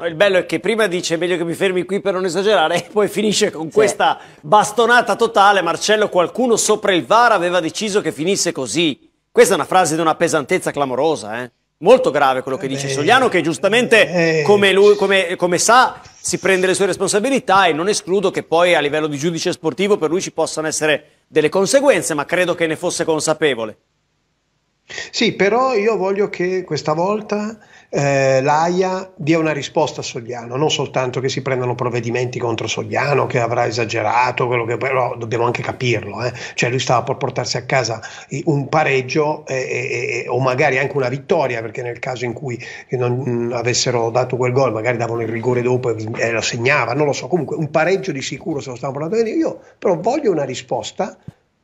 Il bello è che prima dice meglio che mi fermi qui per non esagerare e poi finisce con sì. questa bastonata totale. Marcello, qualcuno sopra il VAR aveva deciso che finisse così. Questa è una frase di una pesantezza clamorosa, eh? Molto grave quello che dice beh, Sogliano, che giustamente, eh, come, lui, come, come, sa, si prende le sue responsabilità e non escludo che poi a livello di giudice sportivo per lui ci possano essere delle conseguenze, ma credo che ne fosse consapevole. Sì, però io voglio che questa volta eh, l'AIA dia una risposta a Sogliano, non soltanto che si prendano provvedimenti contro Sogliano, che avrà esagerato, quello che però dobbiamo anche capirlo, eh. cioè lui stava per portarsi a casa un pareggio eh, o magari anche una vittoria, perché nel caso in cui non avessero dato quel gol, magari davano il rigore dopo e lo segnava, non lo so, comunque un pareggio di sicuro se lo stavano portando bene, io però voglio una risposta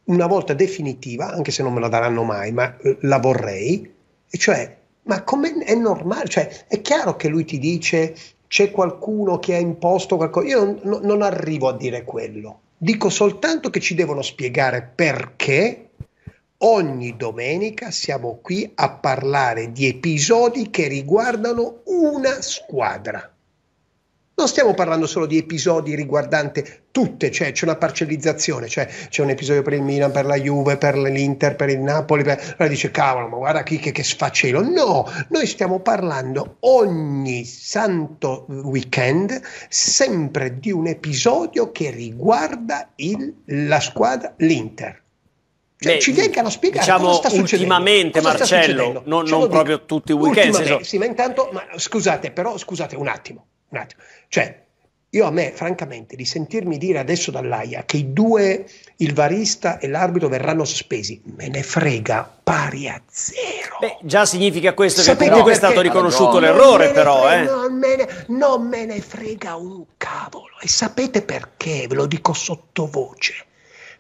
una volta definitiva, anche se non me la daranno mai, ma eh, la vorrei, e cioè ma come è normale? Cioè, è chiaro che lui ti dice c'è qualcuno che ha imposto qualcosa. Io non, non arrivo a dire quello. Dico soltanto che ci devono spiegare perché ogni domenica siamo qui a parlare di episodi che riguardano una squadra. Non stiamo parlando solo di episodi riguardanti tutte, cioè c'è una parcellizzazione, cioè c'è un episodio per il Milan, per la Juve, per l'Inter, per il Napoli, per... allora dice cavolo, ma guarda chi che, che sfacelo. No, noi stiamo parlando ogni santo weekend sempre di un episodio che riguarda il, la squadra, l'Inter. Cioè, Beh, ci vengano a spiegare diciamo cosa sta succedendo. ultimamente cosa Marcello, non, non proprio tutti i weekend. Senso... Sì, ma intanto, ma, scusate, però scusate un attimo un attimo. Cioè, io a me, francamente, di sentirmi dire adesso dall'AIA che i due, il varista e l'arbitro, verranno sospesi, me ne frega pari a zero. Beh, già significa questo Sapete che comunque è stato riconosciuto l'errore, però. non eh. me ne frega un cavolo. E sapete perché? Ve lo dico sottovoce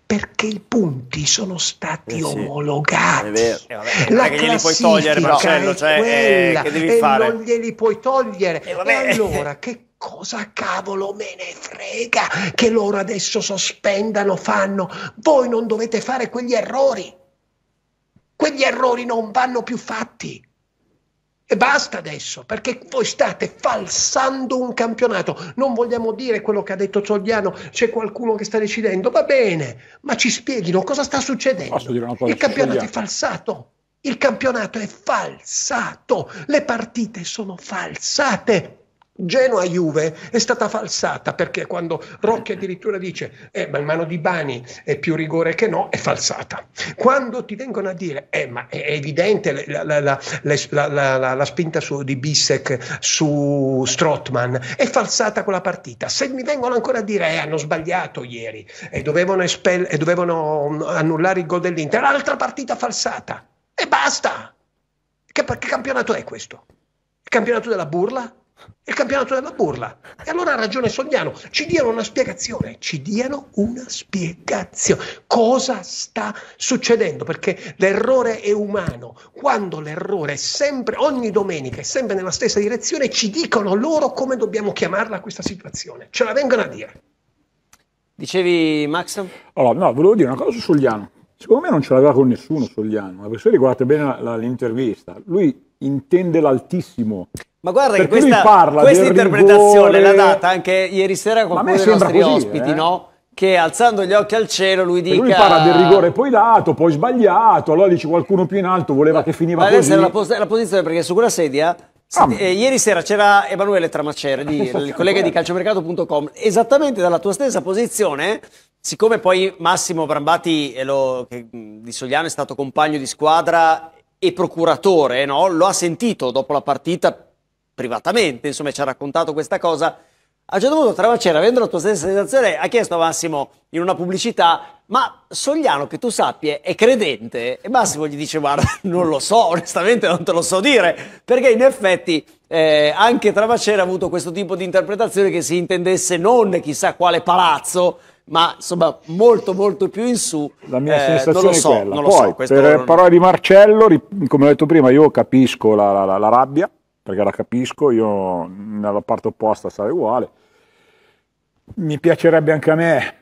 perché i punti sono stati eh sì. omologati. È Eh, vabbè, la che glieli puoi togliere, Marcello, cioè, eh, che devi fare? Non glieli puoi togliere. Eh, e allora che cosa cavolo me ne frega che loro adesso sospendano, fanno. Voi non dovete fare quegli errori. Quegli errori non vanno più fatti. E basta adesso, perché voi state falsando un campionato. Non vogliamo dire quello che ha detto Zogliano, c'è qualcuno che sta decidendo, va bene, ma ci spieghino cosa sta succedendo. Il campionato è falsato. Il campionato è falsato, le partite sono falsate. Genoa-Juve è stata falsata perché quando Rocchi addirittura dice eh, ma in mano di Bani è più rigore che no, è falsata. Quando ti vengono a dire eh, ma è evidente la, la, la, la spinta su, di Bissek su Strotman, è falsata quella partita. Se mi vengono ancora a dire eh, hanno sbagliato ieri e dovevano, espel- e dovevano mm, annullare il gol dell'Inter, l'altra partita falsata e basta. Che, che campionato è questo? Il campionato della burla? il campionato della burla. E allora ha ragione Sogliano, ci diano una spiegazione, ci diano una spiegazione. Cosa sta succedendo? Perché l'errore è umano. Quando l'errore è sempre, ogni domenica, è sempre nella stessa direzione, ci dicono loro come dobbiamo chiamarla questa situazione. Ce la vengono a dire. Dicevi Max? Allora, no, volevo dire una cosa su Sogliano. Secondo me non ce l'aveva con nessuno Sogliano, ma se riguardate bene la, la, l'intervista, lui intende l'altissimo ma guarda Perché che questa, questa interpretazione l'ha data anche ieri sera qualcuno dei nostri così, ospiti, eh? no? Che alzando gli occhi al cielo lui dice: Lui parla del rigore poi dato, poi sbagliato, allora dice qualcuno più in alto voleva che finiva ma adesso così. Adesso è la, pos la posizione perché su quella sedia Ah, eh, ieri sera c'era Emanuele Tramacere, di, il collega di calciomercato.com, esattamente dalla tua stessa posizione, siccome poi Massimo Brambati lo, che, di Sogliano è stato compagno di squadra e procuratore, no? lo ha sentito dopo la partita privatamente, insomma, ci ha raccontato questa cosa. A un certo punto Travacera, avendo la tua stessa sensazione, ha chiesto a Massimo in una pubblicità, ma Sogliano che tu sappia è credente? E Massimo gli dice, guarda, non lo so, onestamente non te lo so dire, perché in effetti eh, anche Travacera ha avuto questo tipo di interpretazione che si intendesse non chissà quale palazzo, ma insomma molto molto più in su. La mia eh, sensazione so, è quella. Poi, so, per non... parole di Marcello, come ho detto prima, io capisco la, la, la, la rabbia, perché la capisco, io nella parte opposta sarei uguale. Mi piacerebbe anche a me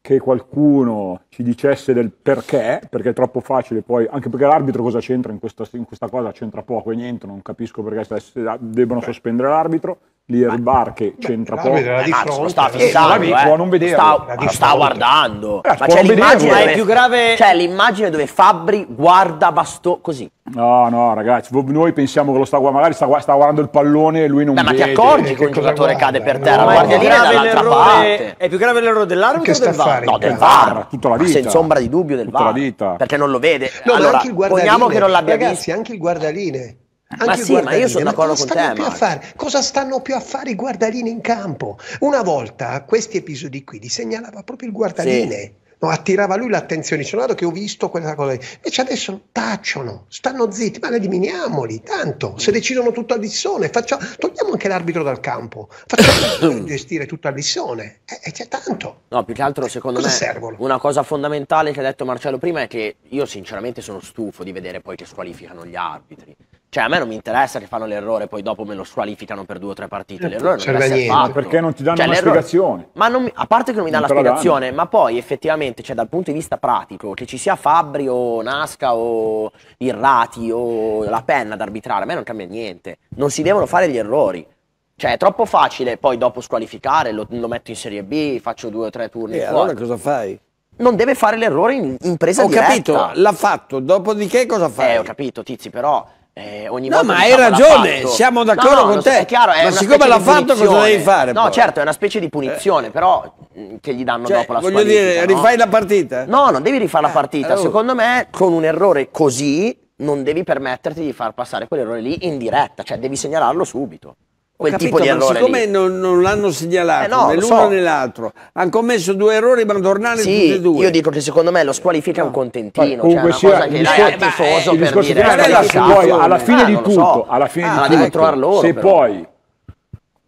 che qualcuno ci dicesse del perché, perché è troppo facile poi, anche perché l'arbitro cosa c'entra in questa, in questa cosa, c'entra poco e niente, non capisco perché debbano sospendere l'arbitro L'Irbar che c'entra poco cazzo, lo sta fissando, eh, può non vedere, sta, sta guardando. Eh, ma c'è l'immagine, dove, è più grave... c'è l'immagine dove Fabri guarda Bastò così. No, no, ragazzi, noi pensiamo che lo sta guardando, magari sta, sta, guardando il pallone e lui non Beh, vede. Ma ti accorgi eh, che il giocatore cade per terra, no, guarda, lì dall'altra parte. È più grave l'errore dell'arbitro che o del VAR? No, del VAR, tutta la vita. senza ombra di dubbio del VAR. Perché non lo vede. No, allora, poniamo che non l'abbia visto. Ragazzi, anche il guardaline anche ma sì, ma io sono d'accordo con te. Cosa stanno più a fare i guardalini in campo? Una volta questi episodi qui li segnalava proprio il guardaline. Sì. No, attirava lui l'attenzione, dice guarda che ho visto quella cosa lì. Invece adesso tacciono, stanno zitti, ma eliminiamoli, tanto, se decidono tutto a lissone, facciamo, togliamo anche l'arbitro dal campo, facciamo gestire tutto a lissone, e, eh, e eh, c'è tanto. No, più che altro secondo cosa me servono? una cosa fondamentale che ha detto Marcello prima è che io sinceramente sono stufo di vedere poi che squalificano gli arbitri. Cioè, a me non mi interessa che fanno l'errore, e poi dopo me lo squalificano per due o tre partite. Certo, l'errore non serve a niente. Fatto. Ma perché non ti danno cioè, una spiegazione? Ma non mi... a parte che non mi danno non la spiegazione, danno. ma poi effettivamente, cioè, dal punto di vista pratico, che ci sia Fabri o Nasca o Irrati o la penna ad arbitrare, a me non cambia niente. Non si devono fare gli errori. Cioè, è troppo facile poi dopo squalificare, lo, lo metto in Serie B, faccio due o tre turni. E eh, fuori. allora cosa fai? non deve fare l'errore in, in presa ho diretta. Ho capito, l'ha fatto, dopodiché cosa fai? Eh, ho capito, Tizi, però eh, ogni no, volta, ma diciamo, hai ragione, siamo d'accordo no, no, con te. So, chiaro, ma siccome l'ha fatto, cosa devi fare? No, poi? certo, è una specie di punizione, eh. però mm, che gli danno cioè, dopo la voglio Voglio dire, rifai la partita? No, non devi rifare la eh, partita. Allora. Oh. Secondo me, con un errore così, non devi permetterti di far passare quell'errore lì in diretta, cioè devi segnalarlo subito quel capito, tipo di errore siccome lì. non, non l'hanno segnalato eh no, né l'uno so. né l'altro hanno commesso due errori ma tornare sì, tutti e due io dico che secondo me lo squalifica no. un ah. contentino cioè, comunque cioè una sia, cosa che dai al tifoso il per dire alla, poi, alla eh, fine ah, di eh, tutto so. alla fine ah, di tutto loro, se però. poi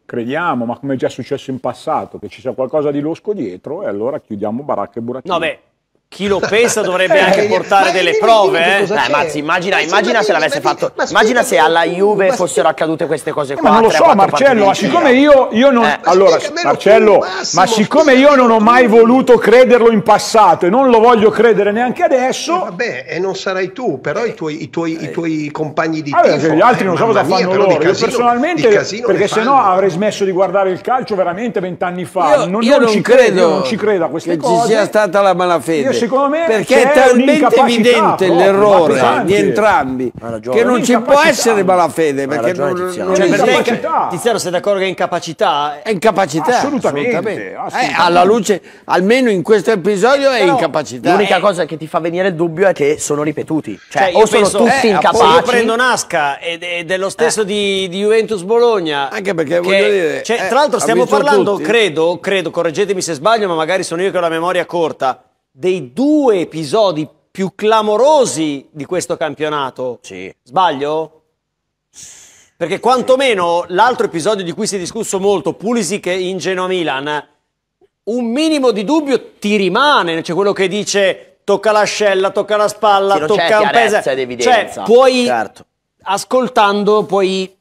crediamo ma come è già successo in passato che ci sia qualcosa di losco dietro e allora chiudiamo baracca e burattino no beh chi lo pensa dovrebbe eh, anche portare delle prove. Eh? Dai, Mazzi, immagina, immagina se l'avesse fatto. immagina se alla Juve fossero accadute queste cose eh, qua. ma non lo so, Marcello, ma siccome io, io non. Eh. Allora, Marcello, ma siccome io non ho mai voluto crederlo in passato e non lo voglio credere neanche adesso. Eh, vabbè, e non sarai tu, però i tuoi, i tuoi, i tuoi compagni di vabbè, tifo, gli altri non so eh, cosa fanno mia, loro. Casino, io personalmente, perché sennò avrei smesso di guardare il calcio veramente vent'anni fa. Io, non, ci credo, non ci credo a queste cose. Che ci sia stata la malafede secondo me perché è talmente evidente l'errore di entrambi che non ci può essere malafede. Perché non, non cioè, per te, Tiziano, sei d'accordo che è incapacità? È incapacità. Assolutamente. assolutamente. assolutamente. Eh, alla luce, almeno in questo episodio, è Però incapacità. L'unica è... Eh. cosa che ti fa venire il dubbio è che sono ripetuti. Cioè, cioè o penso, sono tutti eh, incapaci. Se io prendo Nasca è dello stesso eh. di, di, Juventus Bologna. Anche perché che, voglio dire. Cioè, eh, tra l'altro, stiamo parlando, tutti. credo, credo, correggetemi se sbaglio, ma magari sono io che ho la memoria corta dei due episodi più clamorosi di questo campionato. Sì. Sbaglio? Perché quantomeno sì. l'altro episodio di cui si è discusso molto, Pulisic in Genoa-Milan, un minimo di dubbio ti rimane, cioè quello che dice tocca l'ascella, tocca la spalla, sì, tocca un peso. Cioè, puoi, certo. ascoltando, puoi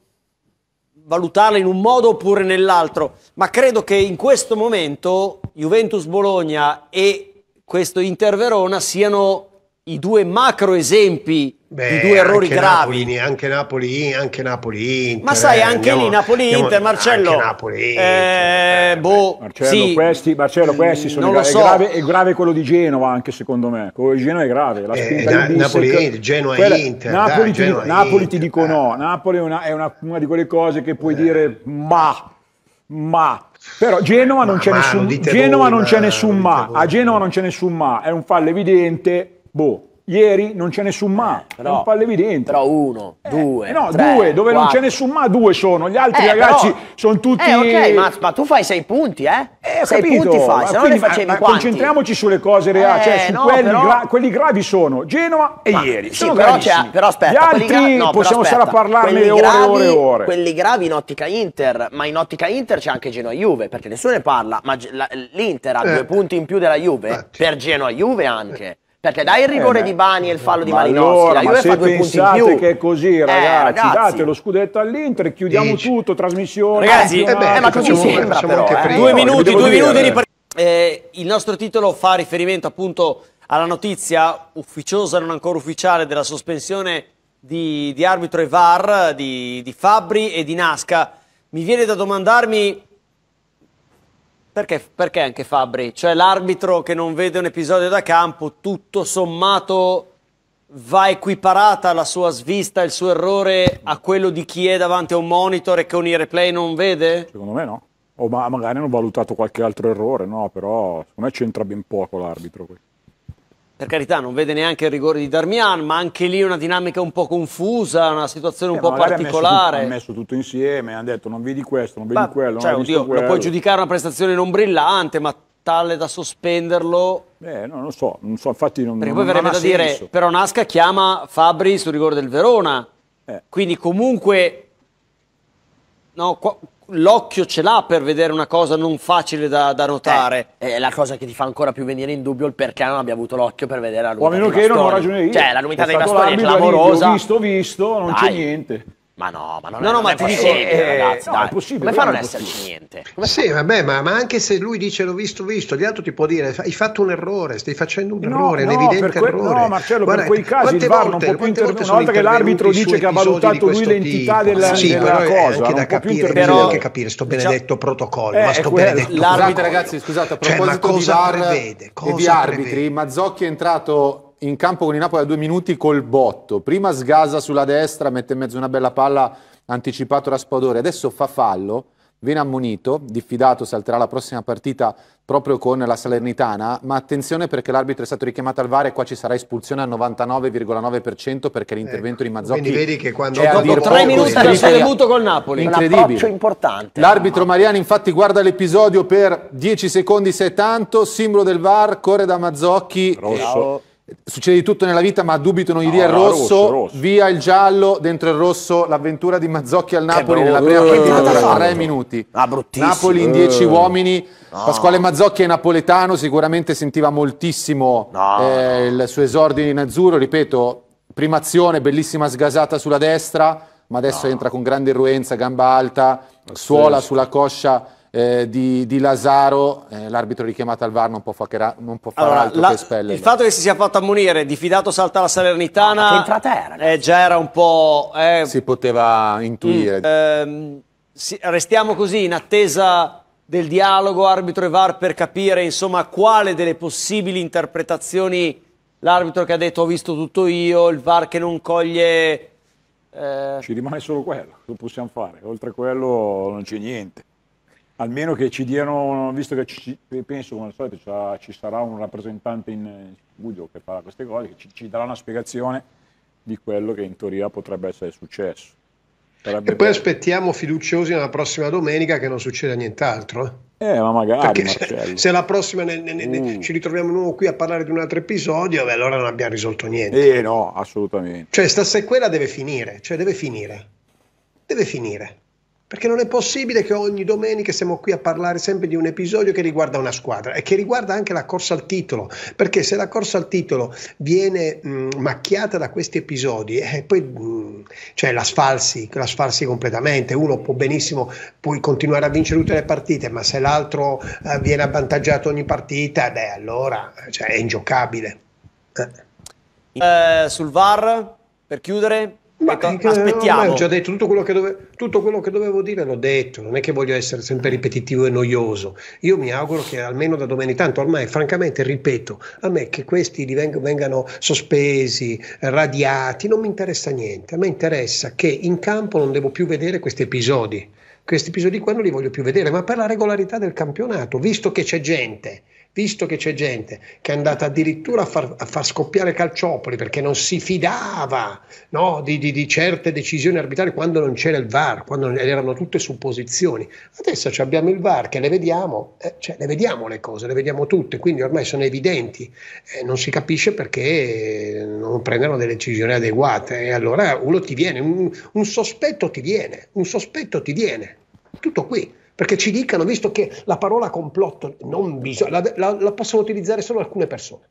valutarla in un modo oppure nell'altro, ma credo che in questo momento Juventus Bologna e questo Inter Verona siano i due macro esempi Beh, di due errori anche gravi. Napoli, anche Napoli, anche Napoli Inter, Ma sai, anche andiamo, lì Napoli Inter, Marcello. Anche Napoli, eh, eh, boh, Marcello, sì, questi, Marcello, questi mm, sono i gravi. So. È grave, è grave quello di Genova, anche secondo me. Quello di Genova è grave. La eh, da, Napoli, Genoa quella, Inter. Napoli, dai, ti, Genoa Napoli ti dico eh. no. Napoli è, una, è una, una, di quelle cose che puoi eh. dire ma, ma però Genova non, ma c'è, ma, nessun, Genova voi, non c'è eh, nessun ma, a Genova non c'è nessun ma, è un fallo evidente, boh, Ieri non c'è nessun ma, eh, però, è un palle evidente. Però uno, eh, due, No, tre, due, dove quattro. non c'è nessun ma, due sono. Gli altri eh, ragazzi però, sono tutti... Eh, ok, ma, ma, tu fai sei punti, eh? Eh, sei punti fai, se no li facevi ma, Concentriamoci sulle cose reali, cioè eh, su no, quelli, però... gra quelli, gravi sono Genova e ma, ieri. Sì, sono però, però aspetta, Gli altri no, possiamo stare a parlarne ore e ore e ore. Quelli gravi in ottica Inter, ma in ottica Inter c'è anche Genoa-Juve, perché nessuno ne parla, ma l'Inter ha due eh. punti in più della Juve, per Genoa-Juve anche. Perché dai il eh, rigore eh, di Bani e il fallo di Malinowski, allora, la Juve fa due punti in più. che è così, ragazzi, eh, ragazzi. date lo scudetto all'Inter, chiudiamo Dici. tutto, trasmissione. Ragazzi, eh beh, ma così sembra però, eh. Due minuti, due dire. minuti di partita. Eh, il nostro titolo fa riferimento appunto alla notizia ufficiosa, non ancora ufficiale, della sospensione di, di arbitro e VAR di, di Fabri e di Nasca. Mi viene da domandarmi perché, perché anche Fabri? Cioè l'arbitro che non vede un episodio da campo, tutto sommato va equiparata la sua svista, il suo errore a quello di chi è davanti a un monitor e con i replay non vede? Secondo me no. O ma magari hanno valutato qualche altro errore, no? Però secondo me c'entra ben poco l'arbitro questo per carità, non vede neanche il rigore di Darmian, ma anche lì una dinamica un po' confusa, una situazione un eh, po' particolare. Hanno messo, messo, tutto insieme, hanno detto non vedi questo, non vedi ma, quello. Cioè, non oddio, quello. lo puoi giudicare una prestazione non brillante, ma tale da sospenderlo. Eh, no, non so, non so, infatti non Perché poi non verrebbe da senso. dire, però Nasca chiama Fabri sul rigore del Verona. Eh. Quindi comunque no, l'occhio ce l'ha per vedere una cosa non facile da, da notare. Eh, è la cosa che ti fa ancora più venire in dubbio il perché non abbia avuto l'occhio per vedere la lumità. a meno che io non ho ragione io. Cioè, la lumità dei bastoni è clamorosa. Ho visto, visto, non c'è niente. Ma no, ma non, no, è, no, non ma è possibile, dico, eh, ragazzi. Eh, no, è possibile, come fa a non esserci niente? Come sì, fa? vabbè, ma, ma, anche se lui dice l'ho visto, visto, gli altri ti può dire hai fatto un errore, stai facendo un no, errore, no, un evidente que- errore. No, Marcello, Guarda, per quei casi il VAR non può più intervenire. Una volta che l'arbitro dice che ha valutato lui l'entità della, sì, della cosa, anche da capire, però, anche capire sto cioè, benedetto protocollo, eh, ma sto benedetto L'arbitro, ragazzi, scusate, a cioè, proposito di VAR e di arbitri, Mazzocchi è entrato in campo con il Napoli a due minuti col botto. Prima sgasa sulla destra, mette in mezzo una bella palla anticipato da Raspadore. Adesso fa fallo, viene ammonito, diffidato, salterà la prossima partita proprio con la Salernitana. Ma attenzione perché l'arbitro è stato richiamato al VAR e qua ci sarà espulsione al 99,9% perché l'intervento ecco, di Mazzocchi. Quindi vedi che quando dopo tre poco, minuti era stato debutto col Napoli. Incredibile. Un importante. L'arbitro Mariani infatti guarda l'episodio per 10 secondi se è tanto, simbolo del VAR, corre da Mazzocchi. Rosso. E Succede di tutto nella vita, ma dubito non gli dia no, il rosso, rosso, rosso, via il giallo, dentro il rosso l'avventura di Mazzocchi al eh, Napoli boh, nella prima eh, partita, da eh, tre minuti. Ah, Napoli in dieci uomini, no. Pasquale Mazzocchi è napoletano, sicuramente sentiva moltissimo no. eh, il suo esordio in azzurro, ripeto, prima azione, bellissima sgasata sulla destra, ma adesso entra con grande irruenza, gamba alta, suola sulla coscia eh, di, di, Lazaro, eh, l'arbitro richiamato al VAR non può, fare allora, altro la, che spellere. Il fatto che si sia fatto ammonire, diffidato salta la Salernitana, ah, entrata era, eh, già era un po'... Eh, si poteva intuire. Mm, ehm, si, restiamo così in attesa del dialogo arbitro e VAR per capire insomma quale delle possibili interpretazioni l'arbitro che ha detto ho visto tutto io, il VAR che non coglie... Eh, Ci rimane solo quello, lo possiamo fare, oltre a quello non c'è niente almeno che ci diano, visto che ci, penso come al solito ci sarà, ci sarà un rappresentante in studio che farà queste cose, che ci, ci, darà una spiegazione di quello che in teoria potrebbe essere successo. Sarebbe e poi bello. aspettiamo fiduciosi nella prossima domenica che non succeda nient'altro. Eh, eh ma magari se, se, la prossima ne, ne, ne, mm. ci ritroviamo nuovo qui a parlare di un altro episodio, beh, allora non abbiamo risolto niente. Eh no, assolutamente. Cioè, sta sequela deve finire, cioè deve finire. Deve finire. Perché non è possibile che ogni domenica siamo qui a parlare sempre di un episodio che riguarda una squadra e che riguarda anche la corsa al titolo. Perché se la corsa al titolo viene mh, macchiata da questi episodi, eh, poi mh, cioè, la, sfalsi, la sfalsi completamente. Uno può benissimo poi continuare a vincere tutte le partite, ma se l'altro eh, viene avvantaggiato ogni partita, beh, allora cioè, è ingiocabile. Eh. eh sul VAR, per chiudere, ma detto, aspettiamo. ho già detto tutto quello, dove, tutto quello, che dovevo dire, l'ho detto. Non è che voglio essere sempre ripetitivo e noioso. Io mi auguro che almeno da domenica, tanto ormai, francamente, ripeto, a me che questi vengano sospesi, radiati, non mi interessa niente. A me interessa che in campo non devo più vedere questi episodi. Questi episodi qua non li voglio più vedere, ma per la regolarità del campionato, visto che c'è gente visto che c'è gente che è andata addirittura a far, a far scoppiare calciopoli perché non si fidava no, di, di, di, certe decisioni arbitrarie quando non c'era il VAR, quando erano tutte supposizioni. Adesso abbiamo il VAR che le vediamo, eh, cioè, le vediamo le cose, le vediamo tutte, quindi ormai sono evidenti, eh, non si capisce perché non prendono delle decisioni adeguate e allora uno ti viene, un, un sospetto ti viene, un sospetto ti viene, tutto qui perché ci dicano, visto che la parola complotto non bisogna, la, la, la possono utilizzare solo alcune persone.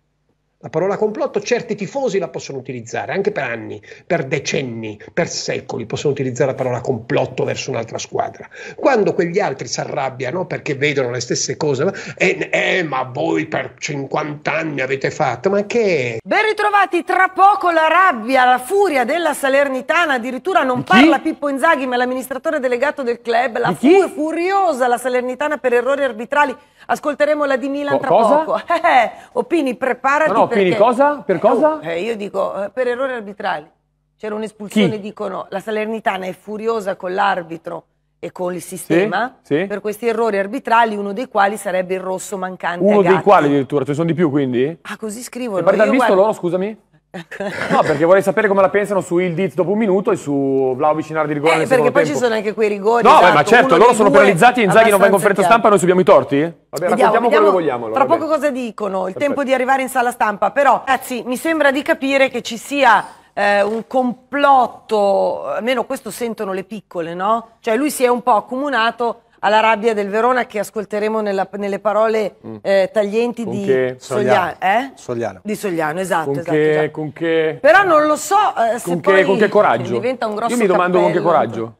La parola complotto certi tifosi la possono utilizzare anche per anni, per decenni, per secoli, possono utilizzare la parola complotto verso un'altra squadra. Quando quegli altri si arrabbiano perché vedono le stesse cose, eh, eh ma voi per 50 anni avete fatto, ma che... Ben ritrovati, tra poco la rabbia, la furia della Salernitana, addirittura non parla Pippo Inzaghi ma l'amministratore delegato del club, la fu- furiosa la Salernitana per errori arbitrali. Ascolteremo la di Milan Co- tra cosa? poco. Eh, eh, Opini, preparati. No, no Opini, perché... cosa? Per eh, cosa? Oh, eh, io dico per errori arbitrali. C'era un'espulsione, Chi? dicono. La Salernitana è furiosa con l'arbitro e con il sistema sì, sì. per questi errori arbitrali, uno dei quali sarebbe il rosso mancante. Uno dei quali addirittura, ce ne sono di più quindi? Ah, così scrivono. Ma guarda... visto loro, scusami? No, perché vorrei sapere come la pensano su Ildiz dopo un minuto e su Vlaovic in area di rigore eh, perché poi tempo. ci sono anche quei rigori. No, esatto, beh, ma certo, loro sono penalizzati, Inzaghi non va in conferenza chiaro. stampa, noi subiamo i torti? Vabbè, vediamo, raccontiamo vediamo, quello che vogliamo. Allora, tra poco cosa dicono, il Perfetto. tempo di arrivare in sala stampa, però ragazzi, mi sembra di capire che ci sia eh, un complotto, almeno questo sentono le piccole, no? Cioè lui si è un po' accomunato alla rabbia del Verona che ascolteremo nella, nelle parole mm. eh, taglienti con di Sogliano, eh? Sogliano, Di Sogliano, esatto. Con, esatto, che, esatto. con che, Però non lo so eh, con, che, con che, coraggio. diventa un grosso Io mi domando cappello. con che coraggio.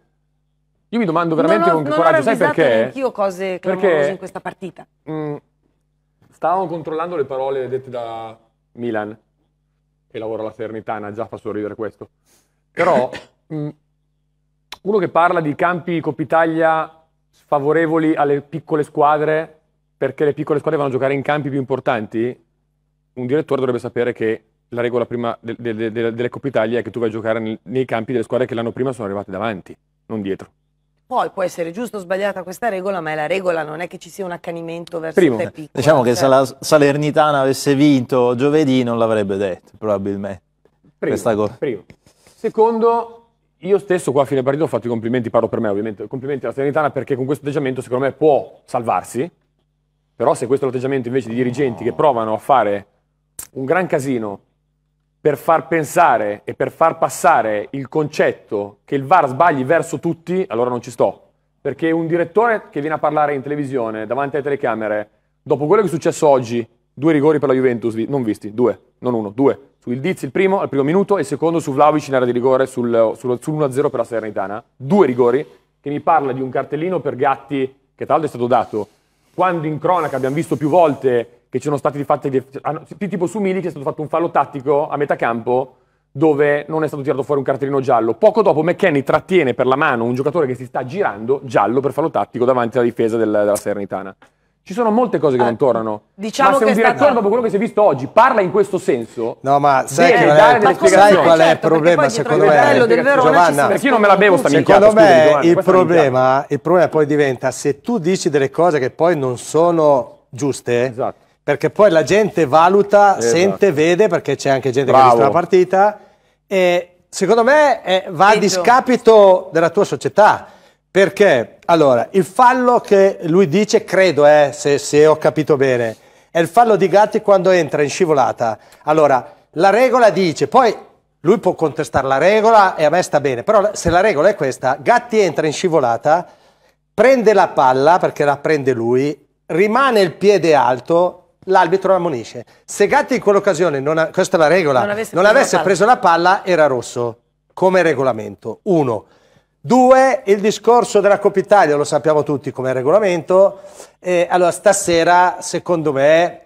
Io mi domando veramente ho, con che coraggio, sai perché? anch'io cose clamorose in questa partita. Mh, mm, stavamo controllando le parole dette da Milan, che lavora alla Fernitana, già fa sorridere questo. Però mh, mm, uno che parla di campi Coppa Italia sfavorevoli alle piccole squadre perché le piccole squadre vanno a giocare in campi più importanti, un direttore dovrebbe sapere che la regola prima de, de, de, delle Coppa Italia è che tu vai a giocare nel, nei campi delle squadre che l'anno prima sono arrivate davanti, non dietro. Poi può essere giusto o sbagliata questa regola, ma è la regola, non è che ci sia un accanimento verso Primo. te piccolo. Diciamo cioè... che se cioè. la Salernitana avesse vinto giovedì non l'avrebbe detto, probabilmente. Primo. Primo. Secondo, io stesso qua a fine partito ho fatto i complimenti, parlo per me ovviamente, complimenti alla Salernitana perché con questo atteggiamento secondo me può salvarsi, però se questo è l'atteggiamento invece di dirigenti che provano a fare un gran casino per far pensare e per far passare il concetto che il VAR sbagli verso tutti, allora non ci sto. Perché un direttore che viene a parlare in televisione, davanti alle telecamere, dopo quello che è successo oggi, due rigori per la Juventus, non visti, due, non uno, due. Sul Diz il primo al primo minuto e il secondo su Vlaovic in area di rigore sul, sul, sull'1-0 per la Serenitana. Due rigori che mi parla di un cartellino per Gatti che tra l'altro è stato dato quando in cronaca abbiamo visto più volte che ci sono stati fatti ah, tipo su Milik è stato fatto un fallo tattico a metà campo dove non è stato tirato fuori un cartellino giallo. Poco dopo McKenny trattiene per la mano un giocatore che si sta girando giallo per fallo tattico davanti alla difesa della, della Serenitana. Ci sono molte cose che ah, non tornano. Diciamo ma se un direttore, stato... dopo quello che si è visto oggi, parla in questo senso. No, ma sai, che è, delle spiegazioni. sai qual è il certo, problema? Secondo me, del Giovanna, perché io non me la bevo sta Secondo me, Giovanna, eh, il, problema, il problema poi diventa se tu dici delle cose che poi non sono giuste. Esatto. Perché poi la gente valuta, esatto. sente, vede, perché c'è anche gente Bravo. che ha visto la partita. E secondo me eh, va a discapito della tua società. Perché? Allora, il fallo che lui dice, credo, eh, se, se ho capito bene, è il fallo di Gatti quando entra in scivolata. Allora, la regola dice, poi lui può contestare la regola e a me sta bene, però se la regola è questa, Gatti entra in scivolata, prende la palla perché la prende lui, rimane il piede alto, l'arbitro ammonisce. Se Gatti in quell'occasione, questa è la regola, non avesse, non preso, avesse la preso la palla era rosso, come regolamento. Uno. Due, il discorso della Coppa Italia, lo sappiamo tutti come regolamento. E allora, stasera, secondo me...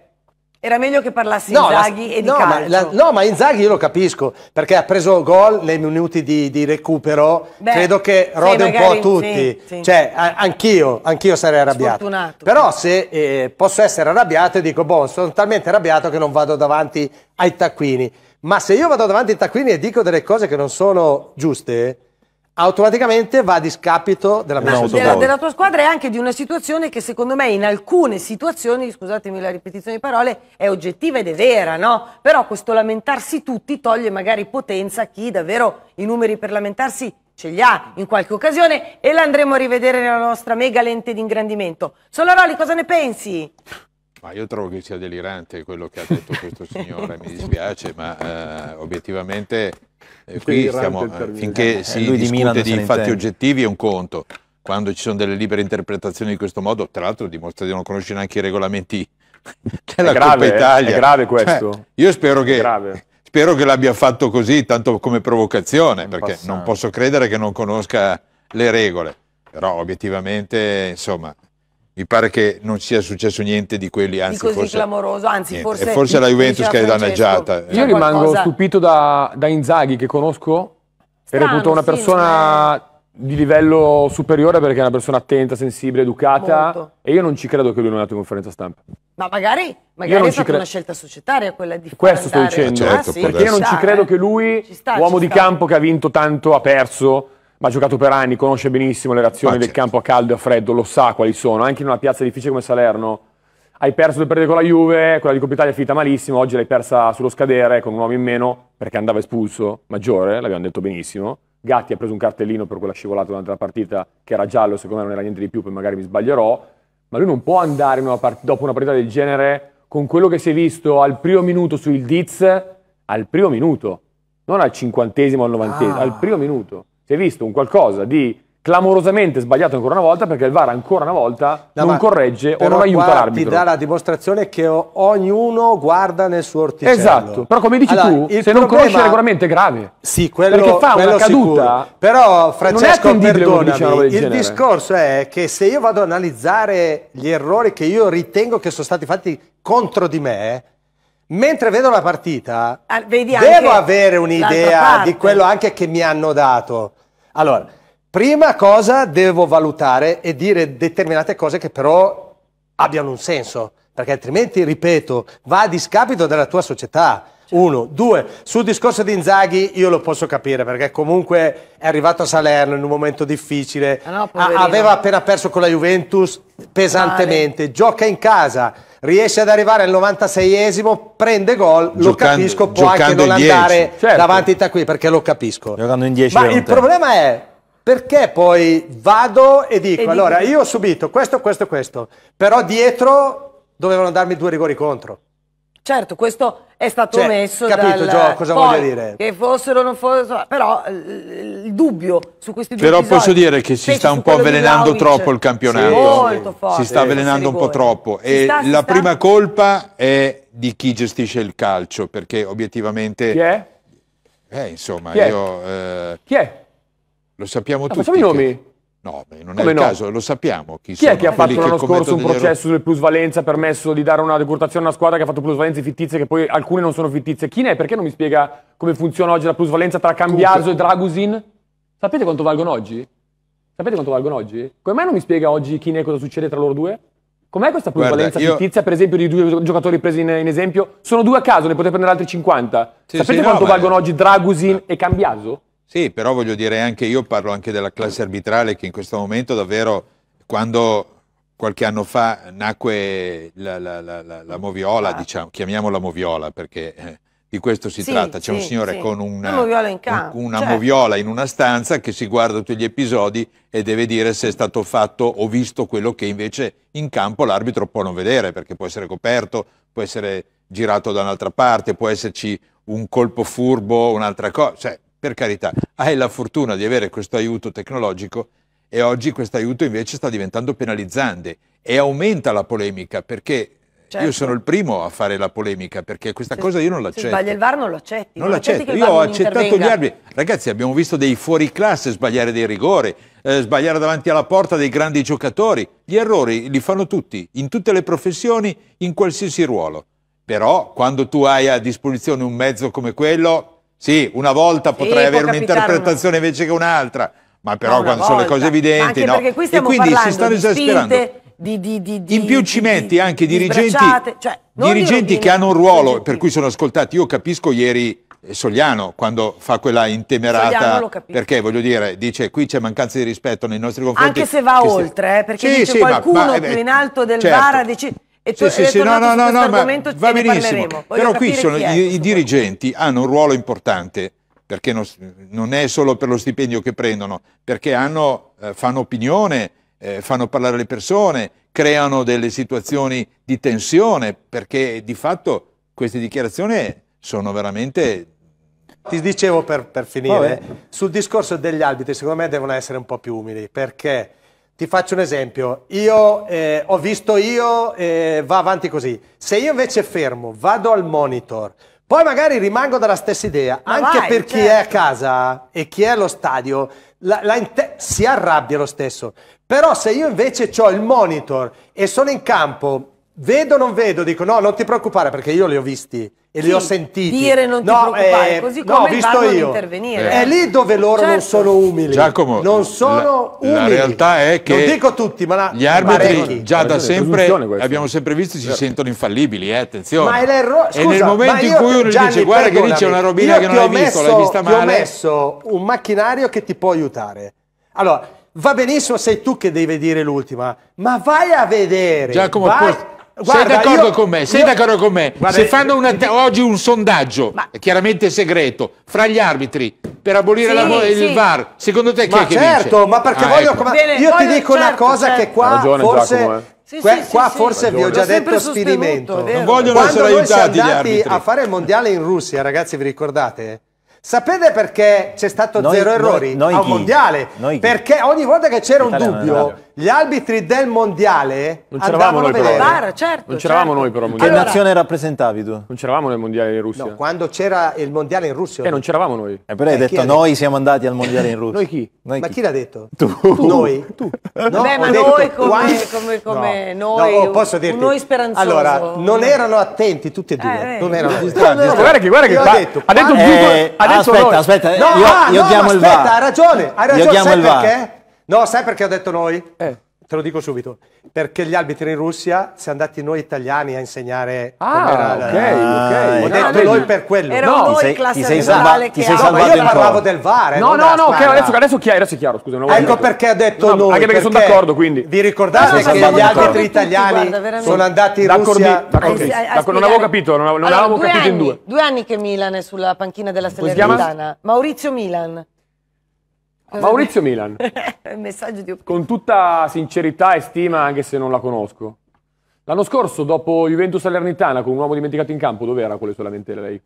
Era meglio che parlassi no, Inzaghi la, e di no, calcio. Ma, la, no, ma Inzaghi io lo capisco, perché ha preso gol nei minuti di, di recupero. Beh, Credo che rode magari, un po' a tutti. Sì, sì. Cioè, anch'io, anch'io sarei arrabbiato. Sfortunato. Però se eh, posso essere arrabbiato e dico, boh, sono talmente arrabbiato che non vado davanti ai taccuini. Ma se io vado davanti ai taccuini e dico delle cose che non sono giuste automaticamente va a discapito della, della, della, tua squadra e anche di una situazione che secondo me in alcune situazioni, scusatemi la ripetizione di parole, è oggettiva ed è vera, no? Però questo lamentarsi tutti toglie magari potenza a chi davvero i numeri per lamentarsi ce li ha in qualche occasione e l'andremo a rivedere nella nostra mega lente di ingrandimento. Solaroli, cosa ne pensi? Ma io trovo che sia delirante quello che ha detto questo signore, mi dispiace, ma eh, obiettivamente eh, qui siamo, eh, finché eh, si discute di, Milan di fatti intende. oggettivi è un conto, quando ci sono delle libere interpretazioni di questo modo, tra l'altro dimostra di non conoscere neanche i regolamenti della è grave, Coppa eh? Italia. È grave cioè, questo. Cioè, io spero che, spero che, l'abbia fatto così, tanto come provocazione, perché non posso credere che non conosca le regole. Però obiettivamente, insomma, mi pare che non sia successo niente di quelli, anzi, di così forse, clamoroso, anzi forse, forse la Juventus che è danneggiata. Io rimango stupito da, da, Inzaghi che conosco, è appunto una persona strano. di livello superiore perché è una persona attenta, sensibile, educata Molto. e io non ci credo che lui non è andato in conferenza stampa. Ma magari, magari è stata cre... una scelta societaria quella di Questo sto dicendo, certo, ah, sì, perché io non ci credo eh? che lui, sta, uomo di sta. campo che ha vinto tanto, ha perso ma ha giocato per anni, conosce benissimo le reazioni ah, del certo. campo a caldo e a freddo, lo sa quali sono, anche in una piazza difficile come Salerno. Hai perso per perdere con la Juve, quella di Coppa Italia è finita malissimo, oggi l'hai persa sullo scadere con un uomo in meno perché andava espulso, maggiore, l'abbiamo detto benissimo. Gatti ha preso un cartellino per quella scivolata durante la partita che era giallo, secondo me non era niente di più, poi magari mi sbaglierò, ma lui non può andare una dopo una partita del genere con quello che si è visto al primo minuto sul Diz, al primo minuto, non al cinquantesimo, al novantesimo, ah. al primo minuto si è visto un qualcosa di clamorosamente sbagliato ancora una volta perché il VAR ancora una volta no, non corregge o non aiuta qua l'arbitro. ti dà la dimostrazione che ognuno guarda nel suo orticello. Esatto, però come dici allora, tu, se problema... non conosce il regolamento è grave. Sì, quello Perché fa quello una caduta. Sicuro. Però Francesco, perdonami, il discorso è che se io vado ad analizzare gli errori che io ritengo che sono stati fatti contro di me, mentre vedo la partita, ah, devo avere un'idea di quello anche che mi hanno dato. Allora, prima cosa devo valutare e dire determinate cose che però abbiano un senso, perché altrimenti, ripeto, va a discapito della tua società. Certo. Uno, due, sul discorso di Inzaghi io lo posso capire perché comunque è arrivato a Salerno in un momento difficile, ah no, aveva appena perso con la Juventus pesantemente, Male. gioca in casa, riesce ad arrivare al 96esimo, prende gol, giocando, lo capisco, può anche non andare certo. davanti da qui perché lo capisco. Giocando in 10 Ma il problema è perché poi vado e dico, e allora io ho subito questo, questo, questo, però dietro dovevano darmi due rigori contro. Certo, questo è stato cioè, messo capito, dal... Gio, cosa voglio dire? Che fossero o non fossero... Però eh, il dubbio su questi due Però episodi, posso dire che si sta un po' avvelenando troppo il campionato. molto forte. Si sta avvelenando un po' troppo. Si e sta, la sta... prima colpa è di chi gestisce il calcio, perché obiettivamente... Chi è? Eh, insomma, chi è? io... Eh... Chi è? Lo sappiamo ah, Ma tutti. Facciamo i nomi. Che... No, non Come è il no? caso, lo sappiamo. Chi, chi è che ha fatto l'anno scorso un processo errori? plusvalenza permesso di dare una decurtazione a una squadra che ha fatto plusvalenze fittizie che poi alcune non sono fittizie? Chi ne è? Perché non mi spiega come funziona oggi la plusvalenza tra Cambiaso e Dragusin? Sapete quanto valgono oggi? Sapete quanto valgono oggi? Come mai non mi spiega oggi chi ne è cosa succede tra loro due? Com'è questa plusvalenza Guarda, io... fittizia, per esempio, di due giocatori presi in, in esempio? Sono due a caso, ne potete prendere altri 50. Sì, Sapete sì, quanto no, valgono ma... oggi Dragusin no. e Cambiaso? Sì, però voglio dire anche io parlo anche della classe arbitrale che in questo momento davvero quando qualche anno fa nacque la, la, la, la moviola, ah. diciamo, chiamiamola moviola perché eh, di questo si sì, tratta, c'è sì, un signore sì. con una, moviola in, un, una cioè. moviola in una stanza che si guarda tutti gli episodi e deve dire se è stato fatto o visto quello che invece in campo l'arbitro può non vedere perché può essere coperto, può essere girato da un'altra parte, può esserci un colpo furbo, un'altra cosa, cioè per carità, hai la fortuna di avere questo aiuto tecnologico e oggi questo aiuto invece sta diventando penalizzante e aumenta la polemica perché Certo. Io sono il primo a fare la polemica perché questa se, cosa io non l'accetto. Se sbaglia il VAR non lo accetti. Non, non l'accetto. Io ho accettato gli arbitri. Ragazzi, abbiamo visto dei fuori classe sbagliare dei rigori, eh, sbagliare davanti alla porta dei grandi giocatori. Gli errori li fanno tutti, in tutte le professioni, in qualsiasi ruolo. Però quando tu hai a disposizione un mezzo come quello, sì, una volta sì, potrei avere un'interpretazione invece che un'altra, ma però ma quando volta. sono le cose evidenti, no? E quindi si stanno esasperando. Spinte, di, di, di, in più ci metti anche dirigenti, cioè, dirigenti che hanno un ruolo per cui sono ascoltati. Io capisco ieri eh, Sogliano quando fa quella intemerata perché voglio dire dice qui c'è mancanza di rispetto nei nostri confronti anche se va oltre eh, perché sì, dice sì, qualcuno ma, ma, più in alto del certo. VAR dice e tu, sì, sì, sì, no, no, no, no ma va benissimo. Però qui sono, i, i, dirigenti hanno un ruolo importante, perché non, non, è solo per lo stipendio che prendono, perché hanno, eh, fanno opinione, eh, fanno parlare le persone, creano delle situazioni di tensione, perché di fatto queste dichiarazioni sono veramente ti dicevo per, per finire, Vabbè. sul discorso degli arbitri secondo me devono essere un po' più umili perché ti faccio un esempio, io eh, ho visto io, eh, va avanti così. Se io invece fermo, vado al monitor, poi magari rimango dalla stessa idea, Ma anche vai, per chi è a certo. casa e chi è allo stadio, la, la si arrabbia lo stesso. Però se io invece ho il monitor e sono in campo Vedo o non vedo, dico no, non ti preoccupare perché io li ho visti e sì, li ho sentiti. Dire non ti no, preoccupare, eh, così come no, visto io. intervenire. Eh. È lì dove loro certo. non sono umili. Giacomo, non sono la, umili. La realtà è che non dico tutti, ma la, gli arbitri parecchi. già da sempre abbiamo sempre visto si certo. sentono infallibili, eh, attenzione. Ma è l'errore, E nel momento in cui uno Gianni, dice guarda che lì c'è una robina che non hai messo, visto, l'hai vista male. Ti ho messo un macchinario che ti può aiutare. Allora, va benissimo, sei tu che devi dire l'ultima, ma vai a vedere. Giacomo, vai, Guarda, sei d'accordo con me? Sei d'accordo con me? Guarda, se fanno eh, una, oggi un sondaggio, ma, chiaramente segreto, fra gli arbitri per abolire sì, la, il sì. VAR, secondo te chi ma è certo, vince? ma perché ah, voglio... Ecco. Bene, io voglio ti dico certo, una cosa certo. che qua ragione, forse... Eh. Sì, qua, sì, qua sì, forse vi ho già detto spirimento. Non vogliono Quando essere aiutati siamo andati a fare il mondiale in Russia, ragazzi, vi ricordate? Sapete perché c'è stato noi, zero errori noi, noi a un mondiale? perché ogni volta che c'era un dubbio gli arbitri del mondiale non c'eravamo noi però. Bar, certo, non c'eravamo certo. noi però Che allora, nazione rappresentavi tu? Non c'eravamo nel mondiale in Russia. No, quando c'era il mondiale in Russia. Eh, non c'eravamo noi. Eh, però hai eh, detto noi detto? siamo andati al mondiale in Russia. noi chi? Noi ma chi, chi l'ha detto? Tu. Noi. Tu. No, Beh, ma detto, noi come, quando... come, come no. noi. No, oh, posso dirti. Noi speranzoso. Allora, non eh. erano attenti tutti e due. Eh, eh. non erano attenti. Guarda che guarda che ha detto. Ha detto Aspetta, aspetta. Io chiamo il VAR. Aspetta, ha ragione. Ha ragione, sai perché? No, sai perché ho detto noi? Eh. Te lo dico subito, perché gli arbitri in Russia siamo andati noi italiani a insegnare. Ah, ok, ok. Ho detto noi per quello. Era no, noi ti sei, salva, ti sei salvato. No, io parlavo del VAR. Eh, no, no, no, okay, adesso, adesso, chiaro, adesso è chiaro, scusa. Ecco detto. perché ho detto no, noi. Anche perché, sono d'accordo, quindi. Vi ricordate che gli arbitri italiani guarda, sono andati in Russia? D'accordo, non avevo capito, non avevo capito in due. Due anni che Milan è sulla panchina della Salernitana. Maurizio Milan. Maurizio Milan. Messaggio di Con tutta sincerità e stima, anche se non la conosco. L'anno scorso, dopo Juventus Salernitana, con un uomo dimenticato in campo, dove era con le sue lamentele lei?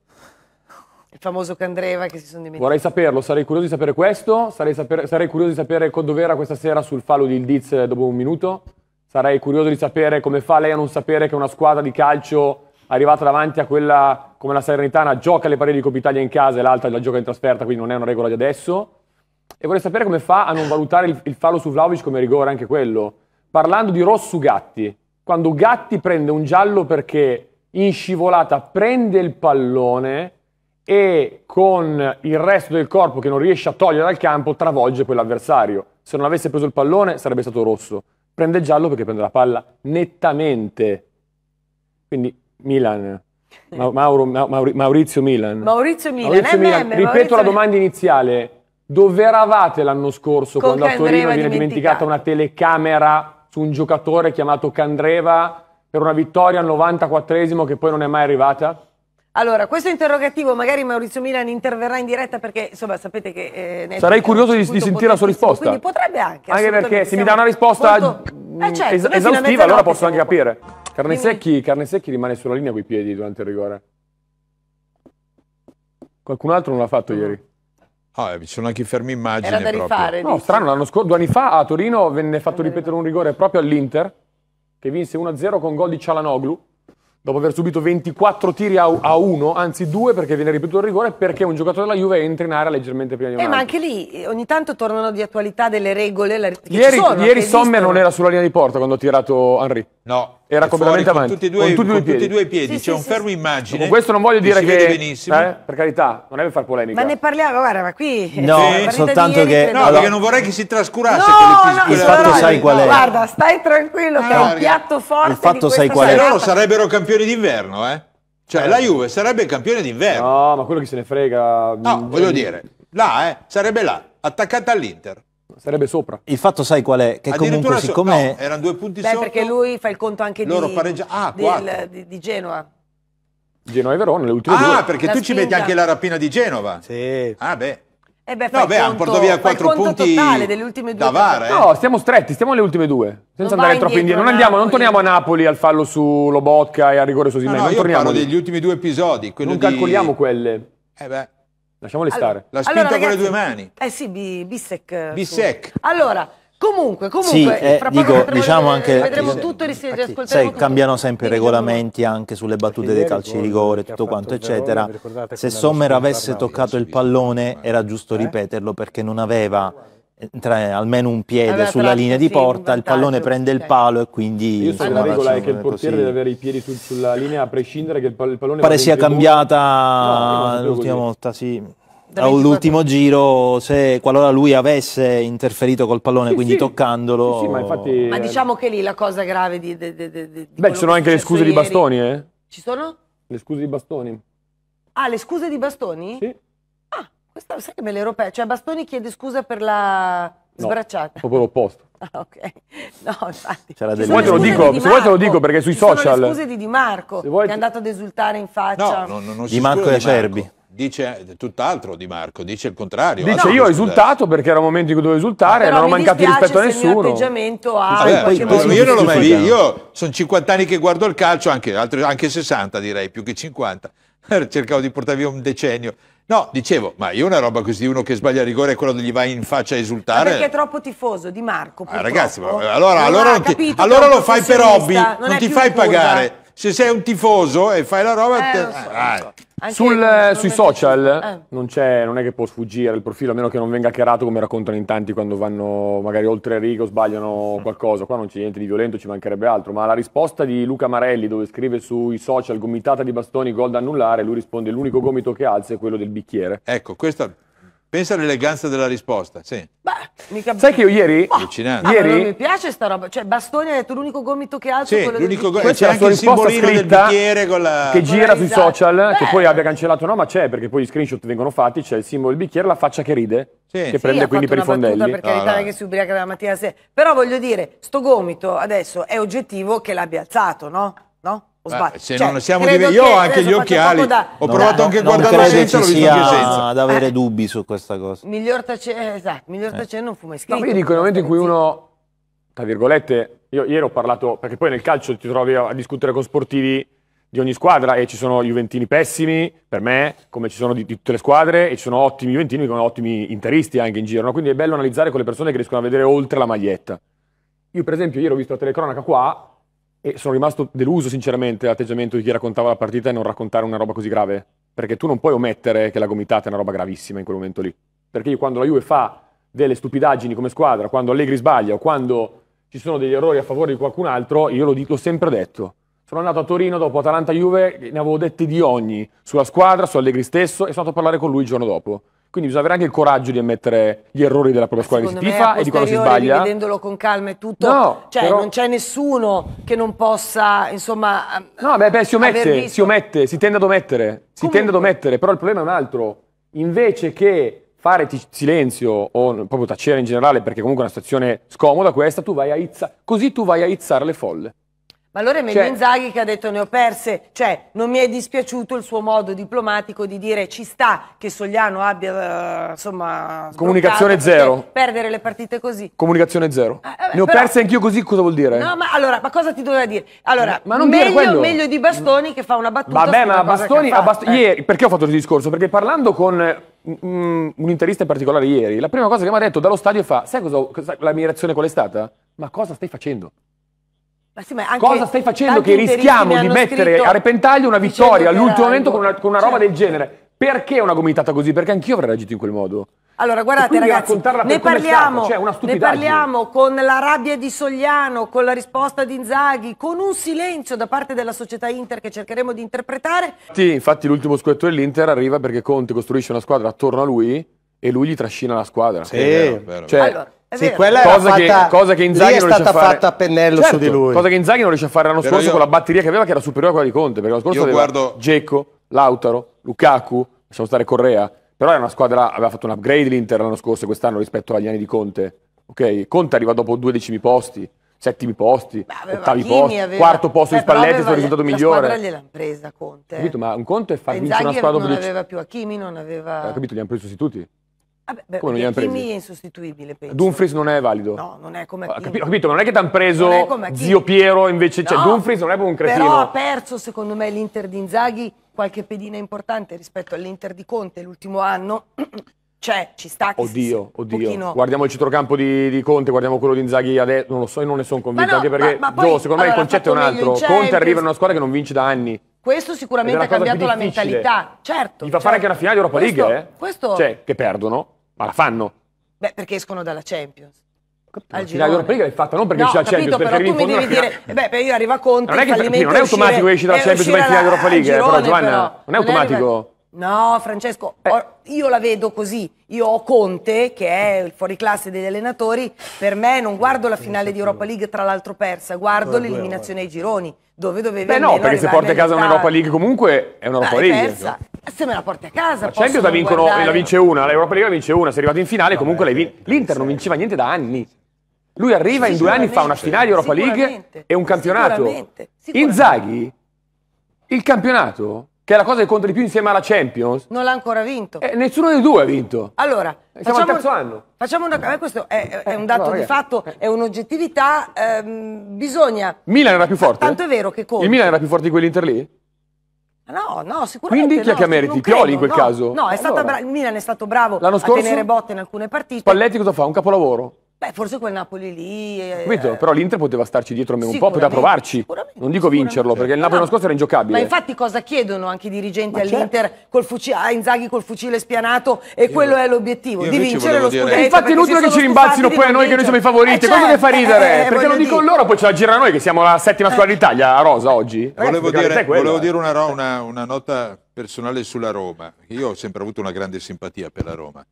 Il famoso Candreva che si sono dimenticati. Vorrei saperlo, sarei curioso di sapere questo, sarei, saper, sarei curioso di sapere dove era questa sera sul fallo di Ildiz eh, dopo un minuto, sarei curioso di sapere come fa lei a non sapere che una squadra di calcio arrivata davanti a quella come la Salernitana gioca le pareti di Coppa Italia in casa e l'altra la gioca in trasferta, quindi non è una regola di adesso. E vorrei sapere come fa a non valutare il, il fallo su Vlaovic come rigore, anche quello. Parlando di Rossu Gatti, quando Gatti prende un giallo perché in scivolata prende il pallone e con il resto del corpo che non riesce a togliere dal campo travolge quell'avversario. Se non avesse preso il pallone sarebbe stato rosso. Prende giallo perché prende la palla nettamente. Quindi Milan. Eh. Mauro, Maurizio Maurizio Milan. Maurizio Milan. Maurizio eh, Milan. Ripeto la domanda iniziale. Dove eravate l'anno scorso Con quando a Torino viene dimenticata una telecamera su un giocatore chiamato Candreva per una vittoria al 94esimo che poi non è mai arrivata? Allora, questo interrogativo magari Maurizio Milan interverrà in diretta perché, insomma, sapete che... Eh, Sarei curioso di, di sentire la sua risposta. Quindi potrebbe anche... Anche perché se mi dà una risposta molto... eh mm, certo, es esaustiva allora posso anche capire. Carne secchi, carne secchi rimane sulla linea con i piedi durante il rigore. Qualcun altro non l'ha fatto ieri. Ah, eh, ci sono anche i fermi immagini. Era da rifare. No, strano, scorso, due anni fa a Torino venne fatto ripetere un rigore proprio all'Inter, che vinse 1-0 con gol di Cialanoglu, dopo aver subito 24 tiri a, a uno, anzi due perché viene ripetuto il rigore, perché un giocatore della Juve entra in area leggermente prima di un eh, ma anche lì eh, ogni tanto tornano di attualità delle regole. La... Ieri, sono, ieri Sommer esistono. non era sulla linea di porta quando ha tirato Henry. No, era completamente fuori, avanti. Tutti due, con tutti, con tutti e due i piedi, sì, c'è un sì, fermo sì. immagine. Con questo non voglio dire che. Eh, per carità, non è per fare polemica. Ma ne parliamo, guarda, ma qui. No, sì. soltanto che. No, allora... perché non vorrei che si trascurasse. No, no, il fatto no, sai qual è. Guarda, stai tranquillo, ah, che è un piatto forte. Il fatto sai qual è. Se loro sarebbero campioni d'inverno, eh. Cioè, eh. la Juve sarebbe campione d'inverno. No, ma quello che se ne frega. No, mm, voglio mm. dire, là, eh, sarebbe là, attaccata all'Inter. Sarebbe sopra. Il fatto sai qual è? Che comunque siccome... No, erano due punti Beh, sotto. perché lui fa il conto anche di, pareggia... ah, del, di, di Genova. Genova e Verona, le ultime ah, due. Ah, perché la tu spinta. ci metti anche la rapina di Genova. Sì. Ah, beh. Eh beh, no, beh, conto, hanno portato via 4 punti totale delle ultime due. Da VAR, eh. No, stiamo stretti, stiamo alle ultime due. Senza non andare troppo indietro. Non, andiamo, non torniamo a Napoli al fallo su Lobotka e al rigore su Simen. No, no, non io torniamo parlo lì. degli ultimi due episodi. Non calcoliamo quelle. Eh beh. Lasciamoli allora, stare. La spinta allora, ragazzi, con le due mani. Eh sì, bisec. Bisec. Eh, allora, Comunque, comunque, sì, eh, dico, diciamo anche, vedremo sì, tutto e riascolteremo sai, Cambiano sempre i regolamenti anche sulle battute dei calci di rigore, tutto quanto, eccetera. Se Sommer avesse toccato il pallone era giusto eh? ripeterlo perché non aveva entra almeno un piede Aveva sulla linea di porta, il pallone prende il palo e quindi... Io so che la regola è che il portiere così. deve avere i piedi su, sulla linea a prescindere che il, pallone... Pare sia cambiata no, l'ultima volta, sì. All'ultimo giro, se qualora lui avesse interferito col pallone, sì, quindi sì. toccandolo... Sì, ma, infatti... ma, eh, diciamo che lì la cosa grave di... di, di, di Beh, ci sono anche le scuse ieri. di bastoni, eh? Ci sono? Le scuse di bastoni. Ah, le scuse di bastoni? Sì. Questa, sai che me l'europea, cioè Bastoni chiede scusa per la no, sbracciata. proprio l'opposto. Ah, ok. No, infatti. C'era se vuoi te lo dico, se vuoi te lo dico perché sui Ci social. Sono le scuse di Di Marco, che vuoi... è andato ad esultare in faccia. No, no, no, non Di Marco e Cerbi dice tutt'altro Di Marco, dice il contrario. Dice eh. io ho esultato perché era un momento in cui dovevo esultare e non ho mancato di rispetto a nessuno. A... Vabbè, poi, poi, poi, io non l'ho mai visto, io sono 50 anni che guardo il calcio, anche, altri, anche 60 direi, più che 50. Cercavo di portare via un decennio. No, dicevo, ma io una roba così, uno che sbaglia rigore è quello che gli va in faccia a esultare. Ma ah, perché è troppo tifoso di Marco. Ma ah, ragazzi, allora, allora, allora, ti, allora lo fai per hobby, non, non ti fai curva. pagare se sei un tifoso e fai la roba... Eh, te... Eh, so, so. Sul, eh, sui social eh. non, non, è che può sfuggire il profilo, a meno che non venga chiarato come raccontano in tanti quando vanno magari oltre riga o sbagliano qualcosa. Qua non c'è niente di violento, ci mancherebbe altro. Ma la risposta di Luca Marelli, dove scrive sui social gomitata di bastoni, gol da annullare, lui risponde l'unico gomito che alza è quello del bicchiere. Ecco, questa Pensa all'eleganza della risposta, sì. Beh, Sai che io ieri... Oh, Allucinante. ieri... non mi piace sta roba, cioè bastone ha detto l'unico gomito che alzo sì, è l'unico go- c'è anche il simbolino del bicchiere con la... Che gira sui social, Beh. che poi abbia cancellato, no ma c'è, perché poi gli screenshot vengono fatti, c'è il simbolo del bicchiere, la faccia che ride, sì. che sì, prende quindi per i fondelli. Sì, carità, no, no. che si ubriaca dalla mattina alla sera. Però voglio dire, sto gomito adesso è oggettivo che l'abbia alzato, no? No? O sbaglio? Eh, se cioè, non siamo diversi, io ho anche gli occhiali, da... ho provato no, anche a guardare senza, l'ho visto anche senza. ad avere eh. dubbi su questa cosa. Miglior tacere, eh, esatto, miglior tacere eh. non fu mai scritto. No, io dico, nel momento in cui uno, tra virgolette, io ieri ho parlato, perché poi nel calcio ti trovi a discutere con sportivi di ogni squadra e ci sono Juventini pessimi, per me, come ci sono di, di tutte le squadre, e ci sono ottimi Juventini con ottimi interisti anche in giro, no? quindi è bello analizzare con le persone che riescono a vedere oltre la maglietta. Io per esempio ieri ho visto la telecronaca qua, e sono rimasto deluso, sinceramente, dall'atteggiamento di chi raccontava la partita e non raccontare una roba così grave. Perché tu non puoi omettere che la gomitata è una roba gravissima in quel momento lì. Perché io, quando la Juve fa delle stupidaggini come squadra, quando Allegri sbaglia o quando ci sono degli errori a favore di qualcun altro, io lo dico, sempre detto. Sono andato a Torino dopo Atalanta-Juve, ne avevo detti di ogni, sulla squadra, su Allegri stesso, e sono andato a parlare con lui il giorno dopo. Quindi bisogna avere anche il coraggio di ammettere gli errori della propria squadra di che e di quando si sbaglia. Dividendolo con calma e tutto, no, cioè però... non c'è nessuno che non possa, insomma... No, beh, beh si, omette, si omette, si tende ad omettere, si tende ad omettere, però il problema è un altro. Invece che fare silenzio o proprio tacere in generale perché comunque è una situazione scomoda questa, tu vai a izzare, così tu vai a izzare le folle. Ma allora è meglio cioè, Inzaghi che ha detto ne ho perse, cioè non mi è dispiaciuto il suo modo diplomatico di dire ci sta che Sogliano abbia eh, insomma comunicazione zero. Perdere le partite così. Comunicazione zero. Ah, vabbè, eh, ne ho però, perse anch'io così, cosa vuol dire? No, ma allora, ma cosa ti doveva dire? Allora, ma, ma non meglio, dire meglio di Bastoni che fa una battuta. Vabbè, ma Bastoni, Bast eh. ieri, perché ho fatto il discorso? Perché parlando con mm, mm, un interista in particolare ieri, la prima cosa che mi ha detto dallo stadio fa, sai cosa, la mia reazione qual è stata? Ma cosa stai facendo? Ma sì, ma Cosa stai facendo che rischiamo di mettere a repentaglio una vittoria all'ultimo momento con una, con una cioè roba certo. del genere? Perché una gomitata così? Perché anch'io avrei reagito in quel modo. Allora, guardate ragazzi, ne parliamo, stata, cioè ne parliamo con la rabbia di Sogliano, con la risposta di Inzaghi, con un silenzio da parte della società Inter che cercheremo di interpretare. Sì, infatti l'ultimo scudetto dell'Inter arriva perché Conte costruisce una squadra attorno a lui e lui gli trascina la squadra. Sì, è vero, vero, vero. Cioè, allora, sì, quella cosa, fatta, che, cosa che Inzaghi è stata fatta a pennello certo, su di lui. Cosa che Inzaghi non riesce a fare l'anno Però scorso io, con la batteria che aveva, che era superiore a quella di Conte. Perché l'anno scorso aveva guardo... Dzeko, Lautaro, Lukaku, lasciamo stare Correa. Però era una squadra, aveva fatto un upgrade l'Inter l'anno scorso e quest'anno rispetto agli anni di Conte. Okay? Conte arriva dopo due decimi posti settimi posti, Beh, ottavi posti, aveva... quarto posto di Spalletti, sono il risultato la migliore. La squadra gliel'hanno presa Conte. Capito, eh. ma un conto è far vincere una squadra non aveva più Hakimi, non aveva... Ha capito, gli hanno presi i sostituti. Vabbè, beh, come non gli presi? Kimi è insostituibile, penso. Dumfries non è valido. No, non è come Kimi. Ah, Capi- capito, non è che ti hanno preso zio Piero invece, cioè, no, Dumfries non è proprio un cretino. Però ha perso, secondo me, l'Inter di Inzaghi qualche pedina importante rispetto all'Inter di Conte l'ultimo anno. Cioè, ci sta che Oddio, oddio. Pochino... Guardiamo il centrocampo di, di, Conte, guardiamo quello di Inzaghi adesso. Non lo so, io non ne sono convinto. No, anche perché, ma, ma poi, Gio, secondo allora, me il concetto è un altro. Conte arriva in una squadra che non vince da anni. Questo sicuramente ha cambiato la mentalità, certo. Gli fa certo. fare cioè, anche una finale di Europa questo, League, eh? Questo... Cioè, che perdono. Ma la fanno. Beh, perché escono dalla Champions. Al girone. La Europa League l'hai fatta non perché no, c'è la capito, Champions, perché però tu mi devi dire, beh, per io arriva Conte, non è, che, non è automatico che esci dalla eh, Champions ma in finale Europa League, eh, girone, però Giovanna, però, non è automatico. No, Francesco, ho, eh. io la vedo così. Io ho Conte, che è il fuoriclasse degli allenatori. Per me non guardo la finale di Europa League, tra l'altro persa, guardo l'eliminazione ai gironi, dove dovevi Beh, no, perché se porti a casa un'Europa League comunque è un'Europa ah, League. Persa. Cioè se me la porti a casa. La Champions la, vincono, la vince una, l'Europa League la vince una, sei arrivato in finale, no, comunque beh, l'Inter non vinceva niente da anni. Lui arriva in due anni, fa una finale Europa League e un campionato. Sicuramente, sicuramente. Inzaghi, il campionato, che è la cosa che conta di più insieme alla Champions... Non l'ha ancora vinto. Eh, nessuno dei due ha vinto. Allora, Siamo facciamo, al terzo anno. Facciamo una, eh, questo è, è, eh, un dato no, di fatto, eh. è un'oggettività, ehm, bisogna... Milan era più forte? Tanto è vero che conta. Il Milan era più forte di quell'Inter lì? No, no, sicuramente. Quindi chi no, è che meriti? Pioli in quel no, caso? No, allora. il Milan è stato bravo L'anno a tenere botte in alcune partite. Spalletti cosa fa? Un capolavoro? Beh, forse quel Napoli lì. Eh, Capito? Però l'Inter poteva starci dietro un po', poteva provarci. Non dico vincerlo, perché il Napoli l'anno scorso era ingiocabile. Ma infatti, cosa chiedono anche i dirigenti certo. all'Inter col fucile, a ah, Inzaghi col fucile spianato? E io, quello è l'obiettivo, di vincere lo scudetto. Infatti, è inutile che ci rimbalzino poi a eh, noi che noi siamo i favoriti. Eh, cosa cioè, fa ridere? Eh, perché lo dicono loro, poi ce la girano noi che siamo la settima eh. squadra d'Italia a Rosa oggi. Eh. Volevo dire, dire una nota personale sulla Roma. Io ho sempre avuto una grande simpatia per la Roma.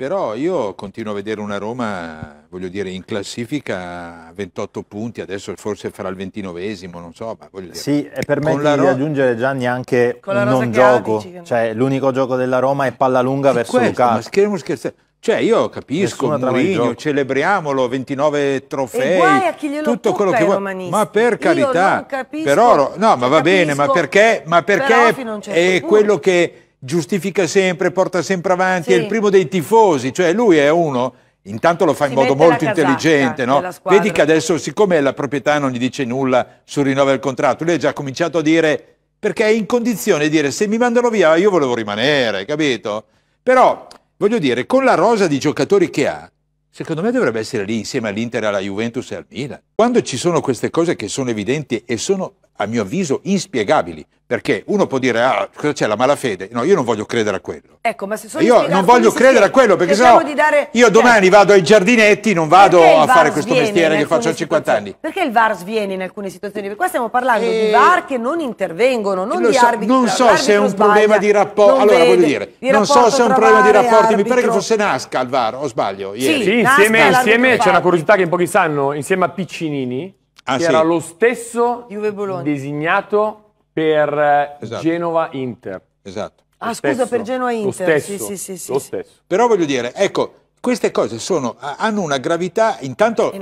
Però io continuo a vedere una Roma, voglio dire, in classifica a 28 punti, adesso forse farà il ventinovesimo, non so, ma voglio dire. Sì, e permetti di Roma... aggiungere Gianni anche un non gioco, che... cioè l'unico gioco della Roma è palla lunga e verso questo, Lukaku. Ma schermo scherzare. Cioè io capisco Nessuno Mourinho, celebriamolo, 29 trofei, e guai a chi tutto quello che vuoi, ma per carità, capisco, però, no ma va capisco, bene, ma perché, ma perché è certo quello che giustifica sempre, porta sempre avanti, sì. è il primo dei tifosi, cioè lui è uno Intanto lo fa in modo molto intelligente, no? Vedi che adesso, siccome la proprietà non gli dice nulla sul rinnovo del contratto, lui ha già cominciato a dire, perché è in condizione di dire, se mi mandano via io volevo rimanere, capito? Però, voglio dire, con la rosa di giocatori che ha, secondo me dovrebbe essere lì insieme all'Inter, alla Juventus e al Milan. Quando ci sono queste cose che sono evidenti e sono a mio avviso, inspiegabili. Perché uno può dire, ah, cosa c'è la malafede? No, io non voglio credere a quello. Ecco, ma se sono Io non voglio credere a quello, perché sennò dare... io cioè, domani vado ai giardinetti, non vado a fare questo mestiere che faccio a 50 anni. Perché il VAR sviene in alcune situazioni? Per qua stiamo parlando e... di eh, VAR che non intervengono, non di so, arbitri. Non so se è un problema di rapporto... Allora, voglio dire, non so se è un problema di rapporti, mi pare che fosse Nasca il VAR, o sbaglio? Ieri. Sì, sì insieme c'è una curiosità che in pochi sanno, insieme a Piccinini ah, che sì. era lo stesso designato per eh, esatto. Genova-Inter. Esatto. Ah, stesso. scusa, per Genova inter Lo stesso. Sì, sì, sì, lo stesso. Però voglio dire, ecco, queste cose sono, hanno una gravità intanto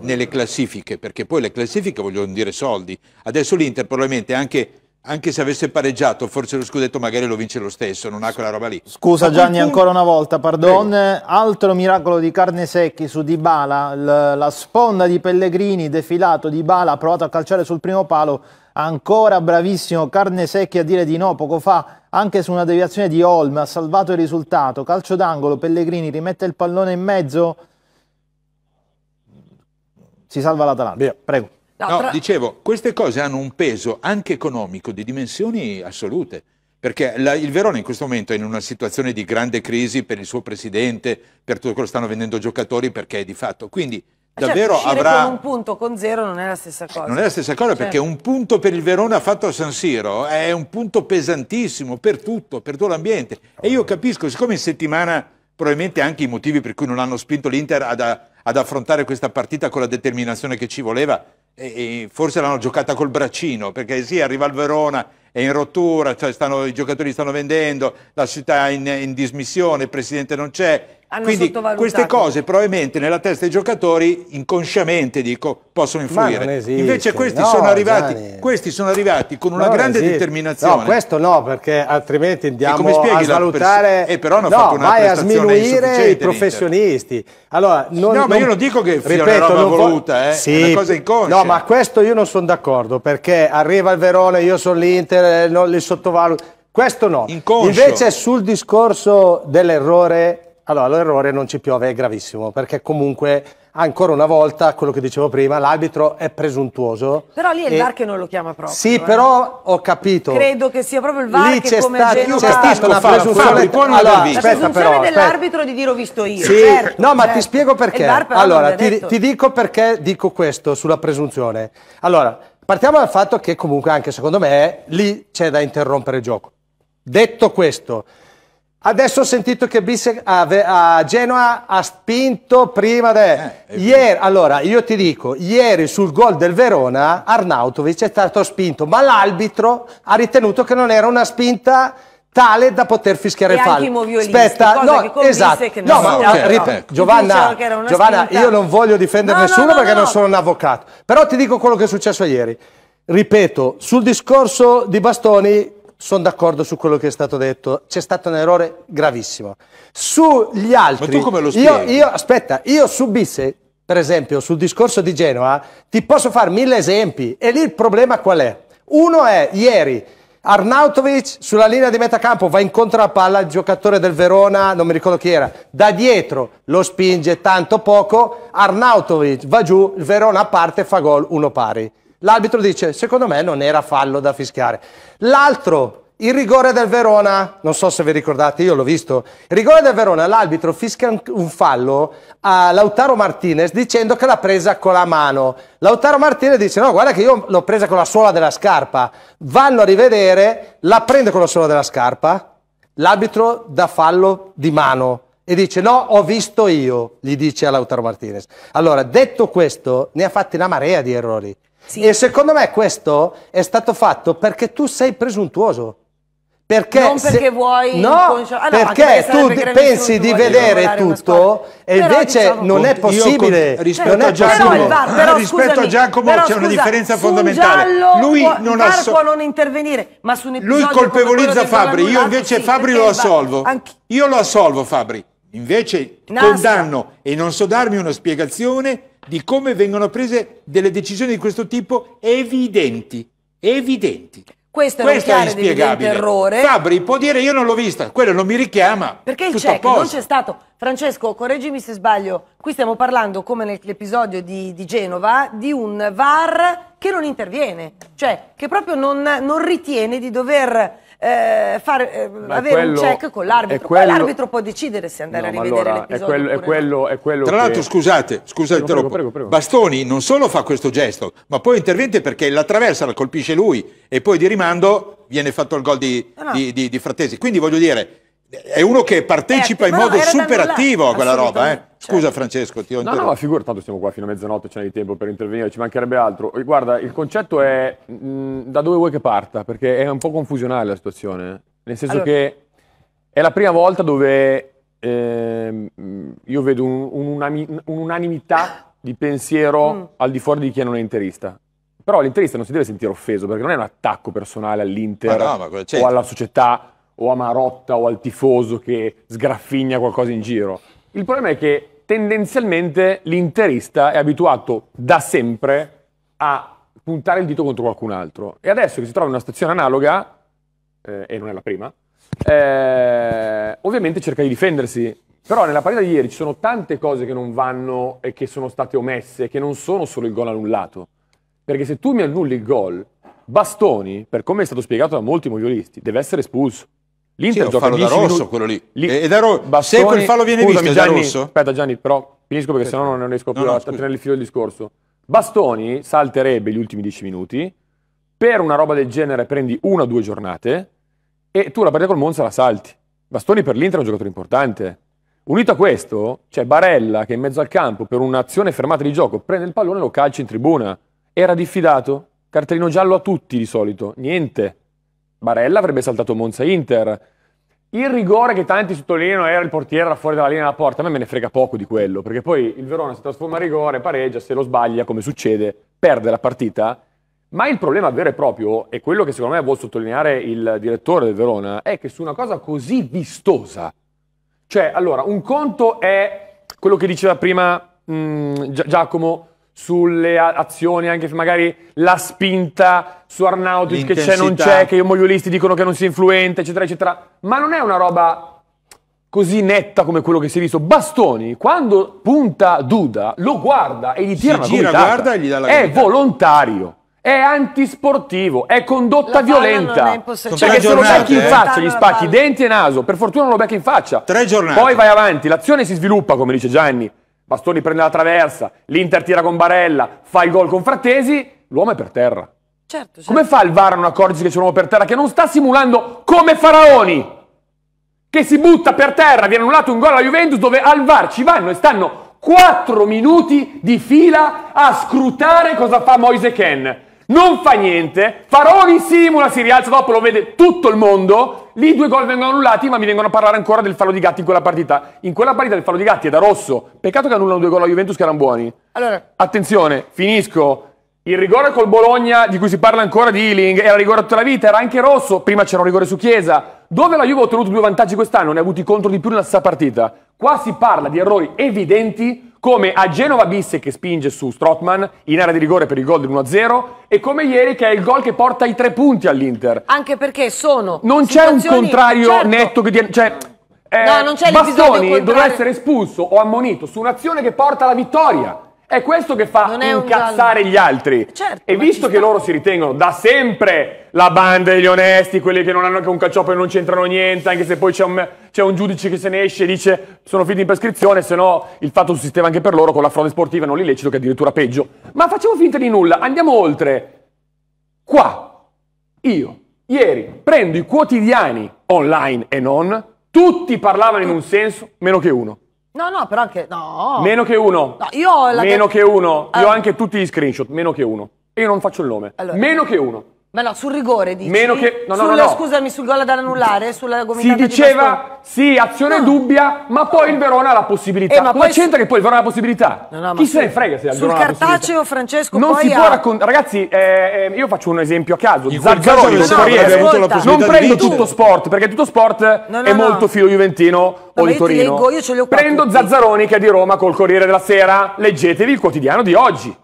nelle classifiche, perché poi le classifiche vogliono dire soldi. Adesso l'Inter probabilmente anche anche se avesse pareggiato, forse lo scudetto magari lo vince lo stesso, non ha quella roba lì. Scusa Gianni, ancora una volta, pardon. Prego. Altro miracolo di carne secchi su Dybala, la sponda di Pellegrini, defilato Dybala, ha provato a calciare sul primo palo, ancora bravissimo carne secchi a dire di no, poco fa anche su una deviazione di Holm, ha salvato il risultato, calcio d'angolo, Pellegrini rimette il pallone in mezzo, si salva l'Atalanta, prego. No, no tra... dicevo, queste cose hanno un peso anche economico di dimensioni assolute. Perché la, il Verona in questo momento è in una situazione di grande crisi per il suo presidente, per tutto quello che stanno vendendo giocatori, perché è di fatto. Quindi eh certo, davvero avrà. Con un punto con zero non è la stessa eh, cosa. non è la stessa cosa certo. perché un punto per il Verona fatto a San Siro è un punto pesantissimo per tutto, per tutto l'ambiente. E io capisco, siccome in settimana probabilmente anche i motivi per cui non hanno spinto l'Inter ad, ad affrontare questa partita con la determinazione che ci voleva e, e forse l'hanno giocata col braccino, perché sì, arriva il Verona, è in rottura, cioè stanno, i giocatori stanno vendendo, la città è in, in dismissione, il presidente non c'è, hanno Quindi queste cose probabilmente nella testa dei giocatori inconsciamente dico, possono influire. Esiste, Invece questi, no, sono arrivati, questi, sono arrivati, con una grande esiste. determinazione. No, questo no, perché altrimenti andiamo a valutare e eh, però hanno no, fatto una vai a sminuire i professionisti. Allora, non, no, non, ma io non dico che ripeto, sia una roba voluta, eh, sì, è una cosa inconscia. No, ma questo io non sono d'accordo, perché arriva il Verone, io sono l'Inter, eh, non li sottovaluto. Questo no. Inconscio. Invece sul discorso dell'errore allora, l'errore non ci piove è gravissimo, perché comunque ancora una volta quello che dicevo prima, l'arbitro è presuntuoso. Però lì è il VAR che non lo chiama proprio. Sì, eh. però ho capito. Credo che sia proprio il VAR lì che come sta, Genova... C'è stata una presunzione, Fabio, allora, aspetta, presunzione però, dell'arbitro di dire ho visto io. Sì. Certo, no, ma certo. ti spiego perché. Allora, ti, ti dico perché dico questo sulla presunzione. Allora, partiamo dal fatto che comunque anche secondo me lì c'è da interrompere il gioco. Detto questo, Adesso ho sentito che Bisse a, Genoa ha spinto prima de... eh, ieri, allora, io ti dico, ieri sul gol del Verona Arnautovic è stato spinto, ma l'arbitro ha ritenuto che non era una spinta tale da poter fischiare il fallo. Aspetta, no, esatto. No, ma okay, rip- no. Giovanna, Giovanna io non voglio difendere no, nessuno no, perché non sono un avvocato, però ti dico quello che è successo ieri. Ripeto, sul discorso di Bastoni sono d'accordo su quello che è stato detto, c'è stato un errore gravissimo. Sugli altri... Ma tu come lo spieghi? Io, io, aspetta, io subisse, per esempio, sul discorso di Genova, ti posso fare mille esempi e lì il problema qual è? Uno è ieri Arnautovic sulla linea di metà campo va incontro alla palla il giocatore del Verona, non mi ricordo chi era, da dietro lo spinge tanto poco, Arnautovic va giù, il Verona parte fa gol uno pari. L'arbitro dice, secondo me non era fallo da fischiare. L'altro, il rigore del Verona, non so se vi ricordate, io l'ho visto. Il rigore del Verona, l'arbitro fischia un fallo a Lautaro Martinez dicendo che l'ha presa con la mano. Lautaro Martinez dice: No, guarda che io l'ho presa con la suola della scarpa. Vanno a rivedere, la prende con la suola della scarpa. L'arbitro dà fallo di mano e dice: No, ho visto io, gli dice a Lautaro Martinez. Allora, detto questo, ne ha fatti una marea di errori. Sì. E secondo me questo è stato fatto perché tu sei presuntuoso. Perché non perché se... vuoi no, ah, no perché, perché tu perché pensi di vedere tutto e invece diciamo, non è possibile con... rispetto, non è a Giacomo, però, però, rispetto a Giacomo c'è una differenza fondamentale giallo, lui non ha asso... non intervenire ma su un lui colpevolizza Fabri io invece sì, Fabri lo assolvo anche... io lo assolvo Fabri invece Nasca. condanno e non so darmi una spiegazione di come vengono prese delle decisioni di questo tipo evidenti, evidenti. Questo, Questo è inspiegabile. Errore. Fabri può dire io non l'ho vista, quello non mi richiama. Perché il check non c'è stato. Francesco, correggimi se sbaglio, qui stiamo parlando, come nell'episodio di, di, Genova, di un VAR che non interviene, cioè che proprio non, non ritiene di dover eh, far, eh, avere quello, un check con l'arbitro. Quello, Poi l'arbitro può decidere se andare no, a rivedere allora, l'episodio. È quello, è quello, è quello Tra che... l'altro, scusate, scusate prego, prego, prego, prego, Bastoni non solo fa questo gesto, ma poi interviene perché la traversa la colpisce lui e poi di rimando viene fatto il gol di, no, no. di, di, di Frattesi. Quindi voglio dire è uno che partecipa eh, in certo, modo super attivo a quella roba, eh? Scusa certo. Francesco, ti ho interrotto. No, no, figura, tanto siamo qua fino a mezzanotte, c'è di tempo per intervenire, ci mancherebbe altro. Eh, guarda, il concetto è mh, mm, da dove vuoi che parta, perché è un po' confusionale la situazione. Eh. Nel senso allora... che è la prima volta dove eh, io vedo un'unanimità un, un di pensiero mm. al di fuori di chi non è interista. Però l'interista non si deve sentire offeso, perché non è un attacco personale all'Inter no, o alla società o a Marotta o al tifoso che sgraffigna qualcosa in giro. Il problema è che tendenzialmente l'interista è abituato da sempre a puntare il dito contro qualcun altro. E adesso che si trova in una situazione analoga, eh, e non è la prima, eh, ovviamente cerca di difendersi. Però nella partita di ieri ci sono tante cose che non vanno e che sono state omesse, che non sono solo il gol annullato. Perché se tu mi annulli il gol, Bastoni, per come è stato spiegato da molti moviolisti, deve essere espulso. L'Inter sì, è fallo da rosso quello lì. lì. E da ro- Bastoni, se quel fallo viene scusami, visto Gianni, da rosso. Aspetta Gianni, però finisco perché sennò non riesco più no, no, a tenere il filo del discorso. Bastoni salterebbe gli ultimi dieci minuti. Per una roba del genere prendi una o due giornate e tu la partita col Monza la salti. Bastoni per l'Inter è un giocatore importante. Unito a questo, c'è Barella che in mezzo al campo per un'azione fermata di gioco prende il pallone e lo calcia in tribuna. Era diffidato, cartellino giallo a tutti di solito, niente. Barella avrebbe saltato Monza-Inter. Il rigore che tanti sottolineano era il portiere era fuori dalla linea della porta, a me me ne frega poco di quello, perché poi il Verona si trasforma in rigore, pareggia, se lo sbaglia, come succede, perde la partita. Ma il problema vero e proprio, e quello che secondo me vuole sottolineare il direttore del Verona, è che su una cosa così vistosa, cioè allora, un conto è quello che diceva prima mh, mm, Giacomo sulle azioni, anche magari la spinta su Arnautis che c'è, non c'è, che i mogliolisti dicono che non si influente, eccetera, eccetera. Ma non è una roba così netta come quello che si è visto. Bastoni, quando punta Duda, lo guarda e gli tira si una gira, guarda e gli dà la È gomitata. volontario. È antisportivo, è condotta violenta. È cioè, perché se lo becchi in eh? faccia, gli spacchi denti e naso. Per fortuna non lo becchi in faccia. Tre giornate. Poi vai avanti, l'azione si sviluppa, come dice Gianni Bastoni prende la traversa, l'Inter tira con Barella, fa il gol con Frattesi, l'uomo è per terra. Certo, certo. Come fa il VAR a non accorgersi che c'è un uomo per terra che non sta simulando come Faraoni? Che si butta per terra, viene annullato un gol alla Juventus dove al VAR ci vanno e stanno 4 minuti di fila a scrutare cosa fa Moise Ken non fa niente, Faroni simula, si rialza dopo, lo vede tutto il mondo, lì due gol vengono annullati, ma mi vengono a parlare ancora del fallo di Gatti in quella partita. In quella partita il fallo di Gatti è da rosso, peccato che annullano due gol a Juventus che erano buoni. Allora. Attenzione, finisco. Il rigore col Bologna, di cui si parla ancora di Ealing, era rigore tutta la vita, era anche rosso, prima c'era un rigore su Chiesa. Dove la Juve ha ottenuto due vantaggi quest'anno, ne ha avuti contro di più nella stessa partita. Qua si parla di errori evidenti come a Genova Bisse che spinge su Strotman in area di rigore per il gol dell'1-0 e come ieri che è il gol che porta i tre punti all'Inter. Anche perché sono... Non c'è un contrario certo. netto che... Di, cioè, eh, no, non c'è Bastoni dovrà essere espulso o ammonito su un'azione che porta alla vittoria. È questo che fa incazzare gli altri. Certo, e visto che loro si ritengono da sempre la banda degli onesti, quelli che non hanno anche un calcioppo e non c'entrano niente, anche se poi c'è un, un, giudice che se ne esce e dice sono finiti in prescrizione, se no il fatto sussisteva anche per loro con la frode sportiva non l'illecito che è addirittura peggio. Ma facciamo finta di nulla, andiamo oltre. Qua, io, ieri, prendo i quotidiani online e non, tutti parlavano in un senso, meno che uno. No, no, però anche. No. Meno che uno. No, io ho la. Meno che uno. Allora. Io ho ah. anche tutti gli screenshot. Meno che uno. E Io non faccio il nome. Allora. Meno che uno. Ma no, sul rigore dici? Meno che... No, no, sul, no, Scusami, sul gol ad annullare, sulla Si diceva, di sì, azione dubbia, ma poi il Verona ha la possibilità. Eh, ma Cosa poi c'entra su... che poi il Verona ha la possibilità? Chi se ne frega se il Verona Sul cartaceo Francesco Non si ha... può raccontare... Ragazzi, eh, ehm, io faccio un esempio a caso. Zarzaroni, no, Corriere, non prendo tutto sport, perché tutto sport è molto filo juventino o di Torino. Prendo Zazzaroni che è di Roma col Corriere della Sera, leggetevi il quotidiano di oggi.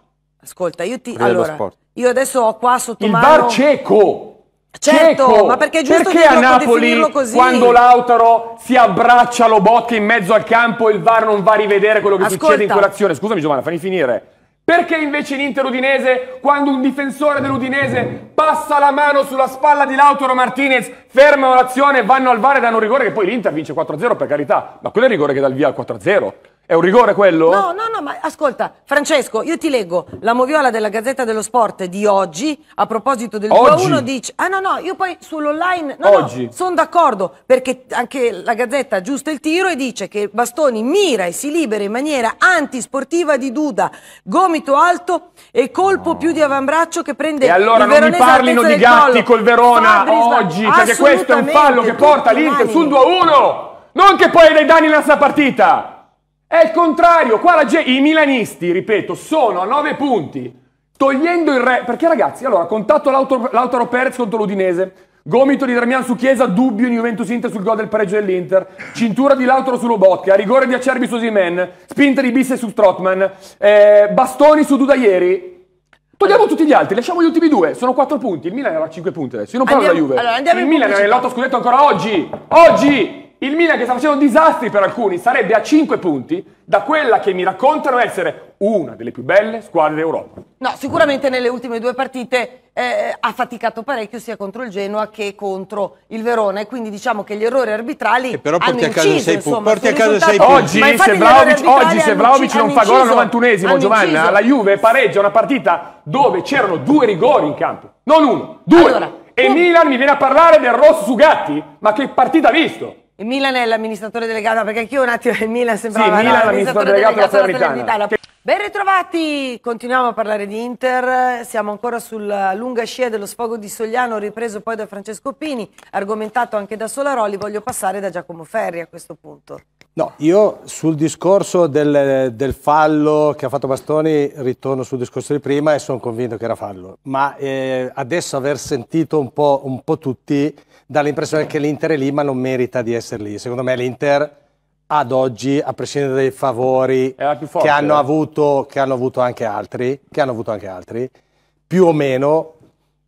Ascolta, io ti... Allora, io adesso ho qua sotto il mano... Il bar cieco! Certo, Cieco. ma perché è giusto perché a Napoli quando Lautaro si abbraccia lo botte in mezzo al campo il VAR non va a rivedere quello che Ascolta. succede in quell'azione? Scusami Giovanna, fammi finire. Perché invece in Inter Udinese, quando un difensore dell'Udinese passa la mano sulla spalla di Lautaro Martinez, fermano l'azione, vanno al VAR e danno un rigore che poi l'Inter vince 4-0 per carità, ma quello è il rigore che dà il via al 4-0. È un rigore quello? No, no, no, ma ascolta, Francesco, io ti leggo la moviola della Gazzetta dello Sport di oggi, a proposito del Oggi? 2-1 dice... Ah no, no, io poi sull'online... No, Oggi. no, sono d'accordo, perché anche la Gazzetta giusta il tiro e dice che Bastoni mira e si libera in maniera antisportiva di Duda, gomito alto e colpo più di avambraccio che prende E allora non mi parlino di gatti collo. col Verona Fabris- oggi, perché questo è un fallo che porta l'Inter sul umani. 2-1! Non che poi dai danni nella sta partita! È il contrario, qua la gente, i milanisti, ripeto, sono a 9 punti, togliendo il re, perché ragazzi, allora, contatto Lautaro, Lautaro Perez contro l'Udinese, gomito di Damian su Chiesa, dubbio in Juventus-Inter sul gol del pareggio dell'Inter, cintura di Lautaro su Lobotka, rigore di Acerbi su Simen, spinta di Bisse su Trotman, eh, bastoni su Duda ieri, Togliamo tutti gli altri, lasciamo gli ultimi due. Sono 4 punti. Il Milan era a 5 punti adesso. Io non parlo andiamo, della Juve. Allora, il Milan era nell'otto scudetto ancora oggi. Oggi! Il Milan che sta facendo disastri per alcuni sarebbe a 5 punti da quella che mi raccontano essere una delle più belle squadre d'Europa. No, sicuramente nelle ultime due partite eh, ha faticato parecchio sia contro il Genoa che contro il Verona e quindi diciamo che gli errori arbitrali e eh, però porti hanno a inciso, insomma, porti a casa 6 punti. Oggi se Vlaovic, oggi, se Vlaovic non fa gol al 91esimo Giovanna, la Juve pareggia una partita dove c'erano due rigori in campo, non uno, due. Allora, e un... Milan mi viene a parlare del rosso su Gatti, ma che partita ha visto? Il Milan è l'amministratore delegato, perché anch'io un attimo il eh, Milan sembrava sì, Milan no, l'amministratore delegato della Salernitana. Ben ritrovati, continuiamo a parlare di Inter, siamo ancora sulla lunga scia dello sfogo di Sogliano ripreso poi da Francesco Pini, argomentato anche da Solaroli, voglio passare da Giacomo Ferri a questo punto. No, io sul discorso del, del fallo che ha fatto Bastoni ritorno sul discorso di prima e sono convinto che era fallo, ma eh, adesso aver sentito un po', un po tutti dà l'impressione che l'Inter è lì ma non merita di essere lì. Secondo me l'Inter ad oggi, a prescindere dai favori forte, che, hanno eh? avuto, che, hanno altri, che hanno avuto anche altri, più o meno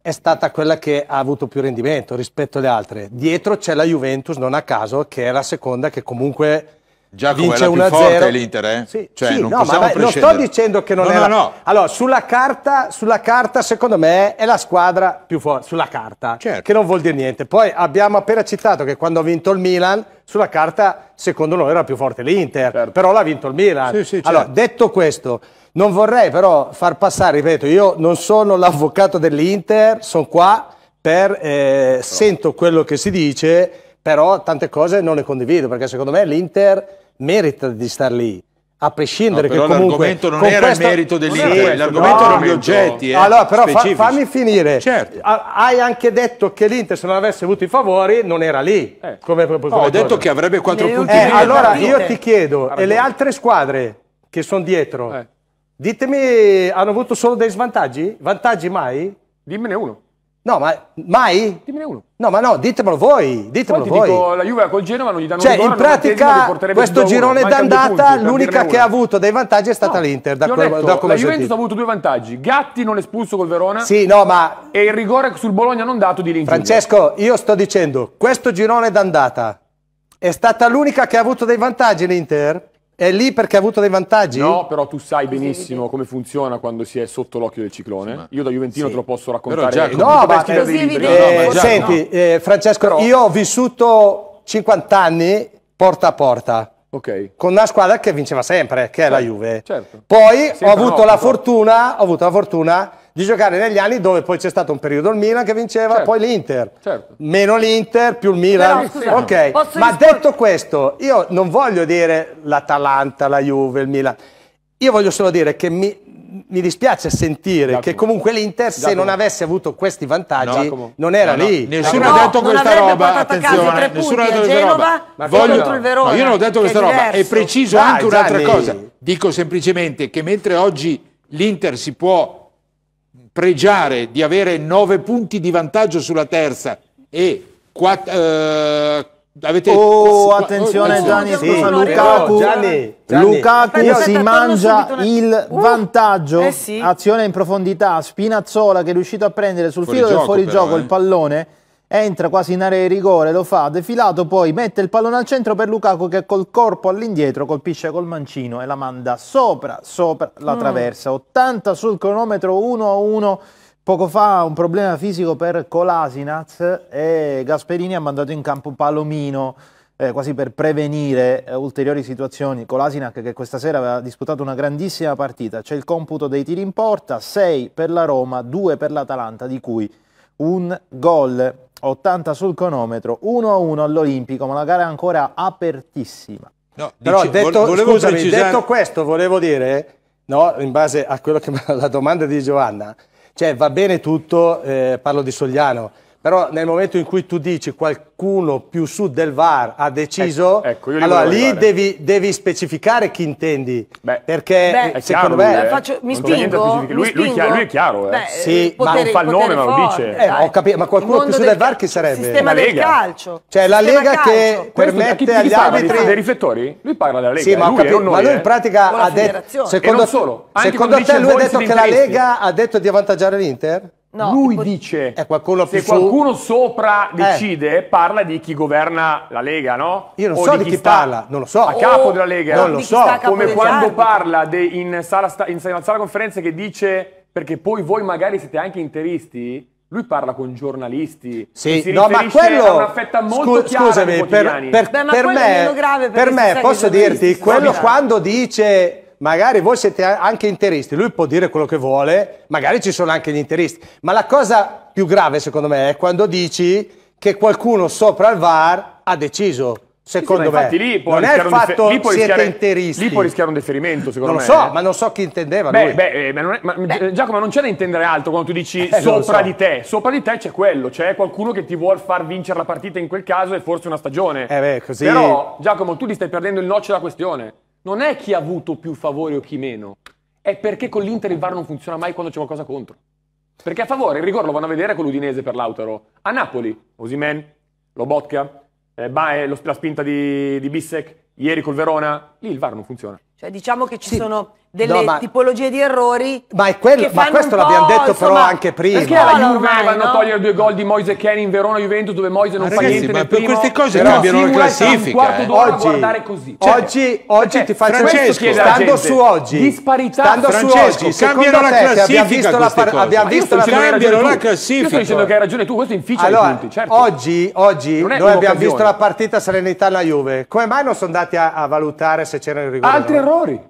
è stata quella che ha avuto più rendimento rispetto alle altre. Dietro c'è la Juventus, non a caso, che è la seconda che comunque Giacomo vince 1-0 l'Inter, eh? Sì, cioè, sì non, no, ma, non sto dicendo che non no, è la... no, Allora, sulla carta, sulla carta, secondo me, è la squadra più forte, sulla carta, certo. che non vuol dire niente. Poi abbiamo appena citato che quando ha vinto il Milan, sulla carta, secondo noi, era più forte l'Inter, certo. però l'ha vinto il Milan. Sì, sì, certo. Allora, detto questo, non vorrei però far passare, ripeto, io non sono l'avvocato dell'Inter, sono qua per... Eh, sento quello che si dice, però tante cose non le condivido, perché secondo me l'Inter merita di star lì a prescindere no, però che l'argomento non era questo... il merito dell'Inter, l'argomento no, erano gli oggetti. Eh, allora, però fa, fammi finire. Certo. Hai anche detto che l'Inter, se non avesse avuto i favori, non era lì. Eh. Come, come no, ho detto che avrebbe 4 eh, punti. Eh, allora io ti chiedo, e le altre squadre che sono dietro, eh. ditemi, hanno avuto solo dei svantaggi? Vantaggi mai? Dimmene uno. No, ma mai? Dimmene uno. No, ma no, ditemelo voi, ditemelo Poi voi. Dico, la Juve col Genova non gli danno cioè, rigore, in pratica questo girone d'andata punti, l'unica che ha avuto dei vantaggi è stata no, l'Inter, da, quel, detto, da come La Juventus ha avuto due vantaggi, Gatti non espulso col Verona sì, no, ma... e il rigore sul Bologna non dato di Lincoln. Francesco, io sto dicendo, questo girone d'andata è stata l'unica che ha avuto dei vantaggi l'Inter? È lì perché ha avuto dei vantaggi? No, però tu sai benissimo come funziona quando si è sotto l'occhio del ciclone. Io da Juventino sì. te lo posso raccontare. Però ecco, no, ma, eh, libri, eh, no, ma senti, eh, Francesco, però... io ho vissuto 50 anni porta a porta. Okay. Con una squadra che vinceva sempre, che è certo, la Juve. Certo. Poi ho avuto, no, fortuna, ho avuto la fortuna di giocare negli anni dove poi c'è stato un periodo il Milan che vinceva, certo. poi l'Inter. Certo. Meno l'Inter, più il Milan. Però, ok, ma detto questo, io non voglio dire l'Atalanta, la Juve, il Milan. Io voglio solo dire che mi, mi dispiace sentire che comunque l'Inter, se non avesse avuto questi vantaggi, no, non era no, no. lì. Nessuno ha detto questa roba. Attenzione, nessuno ha detto questa roba. Voglio, Verona, io non ho detto questa è roba. È preciso Dai, anche un'altra cosa. Dico semplicemente che mentre oggi l'Inter si può pregiare di avere 9 punti di vantaggio sulla terza e 4, eh, avete Oh, attenzione Gianni, sì, scusa Lukaku. Gianni, Gianni. Lukaku Gianni. si mangia il uh, vantaggio. Eh sì. Azione in profondità, Spinazzola che è riuscito a prendere sul fuori filo del fuorigioco però, eh. il pallone entra quasi in area di rigore, lo fa, defilato, poi mette il pallone al centro per Lukaku che col corpo all'indietro colpisce col mancino e la manda sopra, sopra la mm. traversa. Mm. 80 sul cronometro 1 a 1. Poco fa un problema fisico per Colasinac e Gasperini ha mandato in campo Palomino. Eh, quasi per prevenire eh, ulteriori situazioni. Colasinac che questa sera aveva disputato una grandissima partita, c'è il computo dei tiri in porta, 6 per la Roma, 2 per l'Atalanta, di cui un gol. 80 sul cronometro, 1-1 a all'Olimpico, ma la gara è ancora apertissima. No, Però detto, volevo scusami, precisare... detto questo, volevo dire, no, in base a quello che la domanda di Giovanna, cioè va bene tutto, eh, parlo di Sogliano, però nel momento in cui tu dici qualcuno più su del VAR ha deciso, ecco, ecco, allora lì devi, devi, specificare chi intendi. Beh, perché beh, secondo chiaro, me... Eh. Faccio, mi spingo, lui, mi spingo. Lui, è chiaro, eh. Beh, sì, poteri, eh, ma fa il nome, forte, ma lo dice. Eh, ho capito, ma qualcuno più su del, del VAR chi sarebbe? Sistema la Lega. calcio. Cioè la Lega calcio. che Questo, cioè, permette agli arbitri... dei riflettori? Lui parla della Lega, sì, ma, lui, capito, noi, ma lui in eh. pratica ha detto... secondo te lui ha detto che la Lega ha detto di avvantaggiare l'Inter? No, Lui pot- dice, eh, qualcuno se su- qualcuno sopra eh. decide, eh. parla di chi governa la Lega, no? Io non o so di chi, chi parla, non lo so. A capo oh, della Lega, non lo so. Come quando parla de- in, sala sta- in sala conferenze che dice, perché poi voi magari siete anche interisti, lui parla con giornalisti, sì, si no, ma quello, è una fetta molto scu- scusami, per, per, Beh, per me, per me posso dirti, quello quando dice magari voi siete anche interisti, lui può dire quello che vuole, magari ci sono anche gli interisti, ma la cosa più grave secondo me è quando dici che qualcuno sopra il VAR ha deciso. Secondo sì, me, lì non è il fatto che siete interisti. Lì può rischiare un deferimento, secondo non me. Non lo so, eh. ma non so chi intendeva beh, beh, eh, ma è, ma, beh. Eh, Giacomo, non c'è da intendere altro quando tu dici eh, sopra so. di te. Sopra di te c'è quello, c'è qualcuno che ti vuole far vincere la partita in quel caso e forse una stagione. Eh, beh, così... Però, Giacomo, tu ti stai perdendo il noccio della questione non è chi ha avuto più favore o chi meno, è perché con l'Inter il VAR non funziona mai quando c'è qualcosa contro. Perché a favore, il rigore lo vanno a vedere con l'Udinese per l'Autaro, a Napoli, Osimen, Lobotka, eh, Bae, eh, lo, la spinta di, di Bissek, Ieri col Verona, lì il VAR non funziona. Cioè diciamo che ci sì. sono delle no, ma, tipologie di errori. Ma, quello, ma questo l'abbiamo detto insomma, però anche prima. Perché la Juve ormai, vanno no? a togliere due gol di Moise Kenny in Verona Juventus dove Moise non ma fa ragazzi, niente. Ma per primo, queste cose cambiano la classifica. quarto d'ora eh. oggi, guardare così. Cioè, oggi, oggi cioè, ti faccio Francesco, stando su oggi. Disparità. Stando Francesco, su oggi, cambiano la classifica. Abbiamo visto la cambiano la classifica. Io sto dicendo che hai ragione tu, questo è infice certo. Oggi, oggi noi abbiamo visto la partita Serenità alla Juve. Come mai non sono andati andati a, a valutare se c'erano rigore. Altri errori.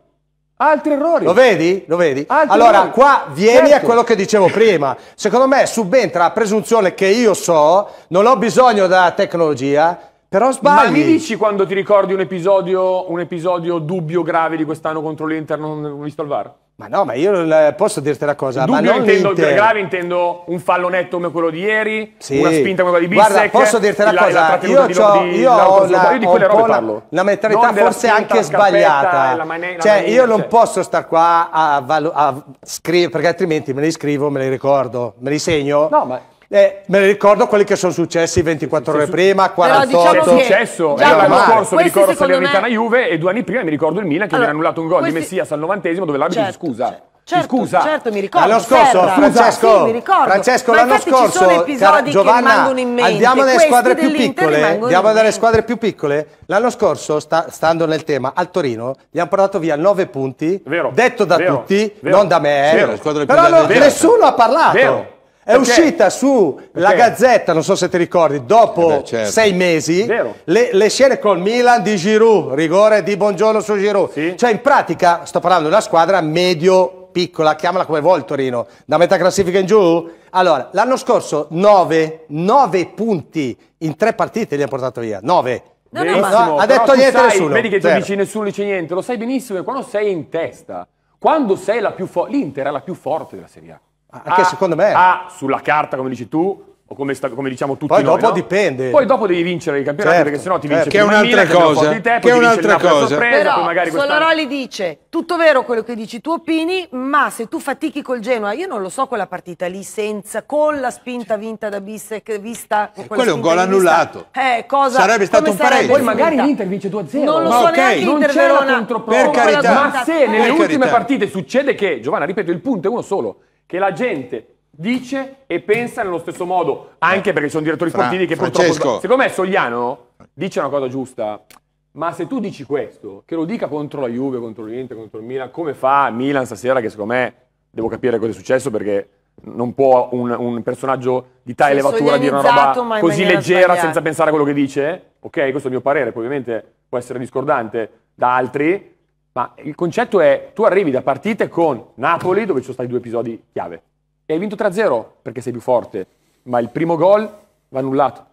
Altri errori. Lo vedi? Lo vedi? Altri allora, errori. qua vieni certo. a quello che dicevo prima. Secondo me subentra la presunzione che io so, non ho bisogno della tecnologia, però sbagli. Ma mi dici quando ti ricordi un episodio, un episodio dubbio grave di quest'anno contro l'Inter non visto il VAR? Ma no, ma io posso dirti una cosa. Il dubbio intendo l'Inter. grave, intendo un fallo netto come quello di ieri, sì. una spinta come quella di Bissec. Guarda, posso dirti una la, cosa, la io, di, ho, di, io ho la, io di quelle robe parlo. La mentalità forse spinta, anche sbagliata. Mani- cioè, manina, io non cioè. posso star qua a, a, a scrivere, perché altrimenti me li scrivo, me li ricordo, me li segno. No, ma eh, me ne ricordo quelli che sono successi 24 ore prima, 48 ore diciamo successo. Già, l'anno scorso mi ricordo Salernitana me... Juve e due anni prima mi ricordo il Milan che allora, certo. mi annullato un gol questi... di Messias al novantesimo dove l'arbitro certo, scusa. Certo. Certo, scusa. certo, mi ricordo. L'anno scorso, Serra. Francesco, sì, mi ricordo. Francesco Ma l'anno scorso, ci sono episodi Giovanna, che in mente. Andiamo nelle squadre più piccole. Andiamo nelle squadre più piccole. L'anno scorso, sta, stando nel tema, al Torino gli hanno portato via 9 punti, vero, detto da vero, tutti, vero, non da me, eh. vero, però nessuno ha parlato. Vero. È Perché? uscita su Perché? La Gazzetta, non so se ti ricordi, dopo eh beh, certo. sei mesi, le, le, scene col Milan di Giroud, rigore di Buongiorno su Giroud. Sì. Cioè in pratica sto parlando di una squadra medio piccola, chiamala come vuoi il Torino, da metà classifica in giù. Allora, l'anno scorso 9, 9 punti in tre partite li ha portato via, 9. No, no, ha detto niente sai, nessuno. Vedi che tu dici nessuno dice niente, lo sai benissimo che quando sei in testa, quando sei la più forte, l'Inter è la più forte della Serie A. Anche ha, secondo me. Ha sulla carta, come dici tu, o come, sta, come diciamo tutti Poi noi, dopo no? dipende. Poi dopo devi vincere i campionati certo, perché sennò ti vince eh, certo. vince Che è un'altra cosa. Te, che è un'altra cosa. Sorpresa, Però Soloroli dice, tutto vero quello che dici, tu opini, ma se tu fatichi col Genoa, io non lo so quella partita lì senza, con la spinta vinta da Bissec, vista... quello è un gol annullato. Vista, eh, cosa, sarebbe stato un pareggio. Poi magari l'Inter vince 2-0. Non lo ma so okay. neanche l'Inter Verona. Per carità. Ma se nelle ultime partite succede che, Giovanna, ripeto, il punto è uno solo che la gente dice e pensa nello stesso modo, anche perché ci sono direttori Fra, sportivi che Francesco. purtroppo... Secondo me Sogliano dice una cosa giusta, ma se tu dici questo, che lo dica contro la Juve, contro l'Inter, contro il Milan, come fa Milan stasera che secondo me devo capire cosa è successo perché non può un, un personaggio di tale si cioè, elevatura dire una roba così leggera sbagliata. senza pensare a quello che dice. Ok, questo è il mio parere, poi ovviamente può essere discordante da altri, ma il concetto è, tu arrivi da partite con Napoli, dove ci sono stati due episodi chiave, e hai vinto 3-0 perché sei più forte, ma il primo gol va annullato.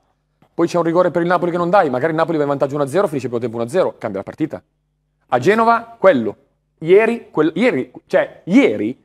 Poi c'è un rigore per il Napoli che non dai, magari il Napoli va in vantaggio 1-0, finisce il primo tempo 1-0, cambia la partita. A Genova, quello. Ieri, quel, ieri, cioè, ieri,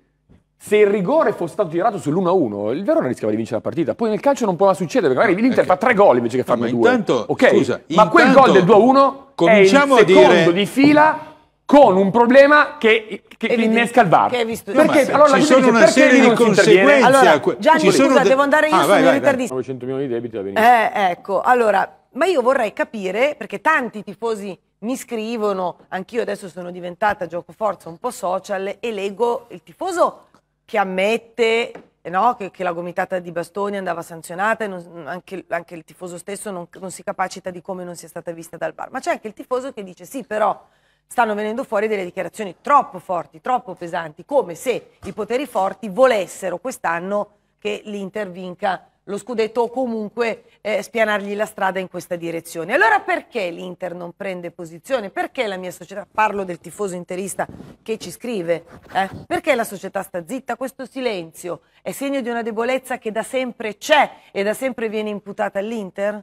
se il rigore fosse stato girato sull'1-1, il Verona rischiava di vincere la partita. Poi nel calcio non può succedere, perché magari l'Inter okay. fa tre gol invece che farne no, due. Intanto, okay? scusa, ma intanto, quel gol del 2-1 è il secondo dire... di fila con un problema che, che, che innesca il VAR. Che visto... Perché, no, allora, ci sono dice, una serie di conseguenze. Allora, Gianni, scusa, de... devo andare io, ah, sono vai, in ritardissimo. 900 milioni di debiti da venire. Eh, ecco, allora, ma io vorrei capire, perché tanti tifosi mi scrivono, anch'io adesso sono diventata gioco forza un po' social e leggo il tifoso che ammette no, che, che, la gomitata di bastoni andava sanzionata e non, anche, anche, il tifoso stesso non, non si capacita di come non sia stata vista dal bar. Ma c'è anche il tifoso che dice sì, però stanno venendo fuori delle dichiarazioni troppo forti, troppo pesanti, come se i poteri forti volessero quest'anno che l'Inter vinca lo scudetto o comunque eh, spianargli la strada in questa direzione. Allora perché l'Inter non prende posizione? Perché la mia società, parlo del tifoso interista che ci scrive, eh, perché la società sta zitta? Questo silenzio è segno di una debolezza che da sempre c'è e da sempre viene imputata all'Inter?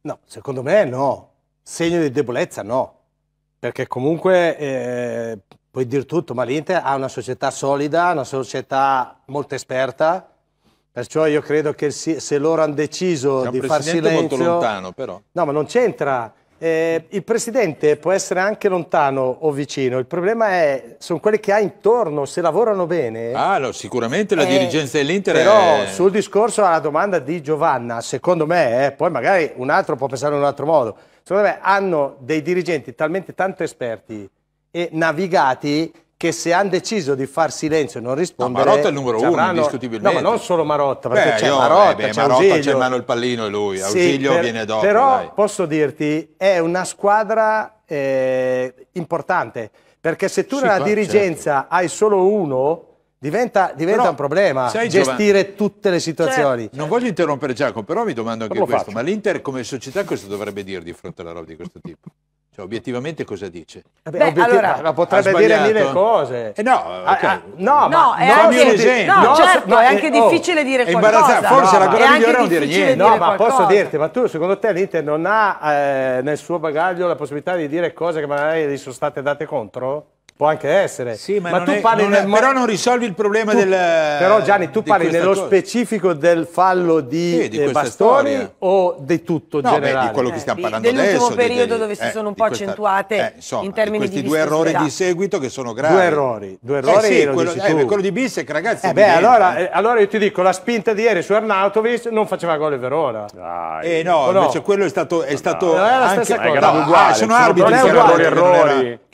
No, secondo me no. Segno di debolezza no perché comunque eh, puoi dire tutto, ma l'Inter ha una società solida, una società molto esperta, perciò io credo che se loro hanno deciso C'è di far silenzio... molto lontano però. No, ma non c'entra, eh, il presidente può essere anche lontano o vicino, il problema è, sono quelli che ha intorno, se lavorano bene. Ah, no, sicuramente la eh, dirigenza dell'Inter però, è... sul discorso alla domanda di Giovanna, secondo me, eh, poi magari un altro può pensare in un altro modo, secondo me hanno dei dirigenti talmente tanto esperti e navigati che se hanno deciso di far silenzio e non rispondere... No, Marotta è il numero uno, avranno... indiscutibilmente. No, ma non solo Marotta, perché beh, c'è Marotta, beh, beh, c'è Marotta c'è in mano il pallino e lui, Ausilio per, viene dopo. Però dai. posso dirti, è una squadra eh, importante, perché se tu sì, nella dirigenza certo. hai solo uno... Diventa, diventa però, un problema gestire tutte le situazioni. Cioè, non voglio interrompere Giacomo, però mi domando anche questo, faccio? ma l'Inter come società cosa dovrebbe dire di fronte alla roba di questo tipo? Cioè, obiettivamente cosa dice? Vabbè, Beh, allora, ma potrebbe dire mille cose. Eh no, eh, okay. ah, no, no, è anche, un esempio. No, no certo, no, è anche eh, oh, difficile dire è qualcosa. Forse no, la cosa migliore è non dire niente. No, ma qualcosa. posso dirti, ma tu secondo te l'Inter non ha eh, nel suo bagaglio la possibilità di dire cose che magari gli sono state date contro? Può anche essere. Sì, ma, ma tu è, parli non è, nel... però non risolvi il problema tu... del. Però Gianni, tu parli nello cosa. specifico del fallo di, sì, di eh, Bastoni storia. o di tutto no, generale? No, di quello che stiamo eh, parlando dell'ultimo adesso. Dell'ultimo periodo dei, dove si eh, sono un po' questa, accentuate eh, insomma, in termini di. Questi di due errori di seguito che sono gravi. Due errori. Due eh, errori sì, quello, quello, di Bissek, ragazzi. beh, allora, allora, io ti dico, la spinta di ieri su Arnautovic non faceva gol il Verona. Eh no, invece quello è stato. È stato. Sono arbitri.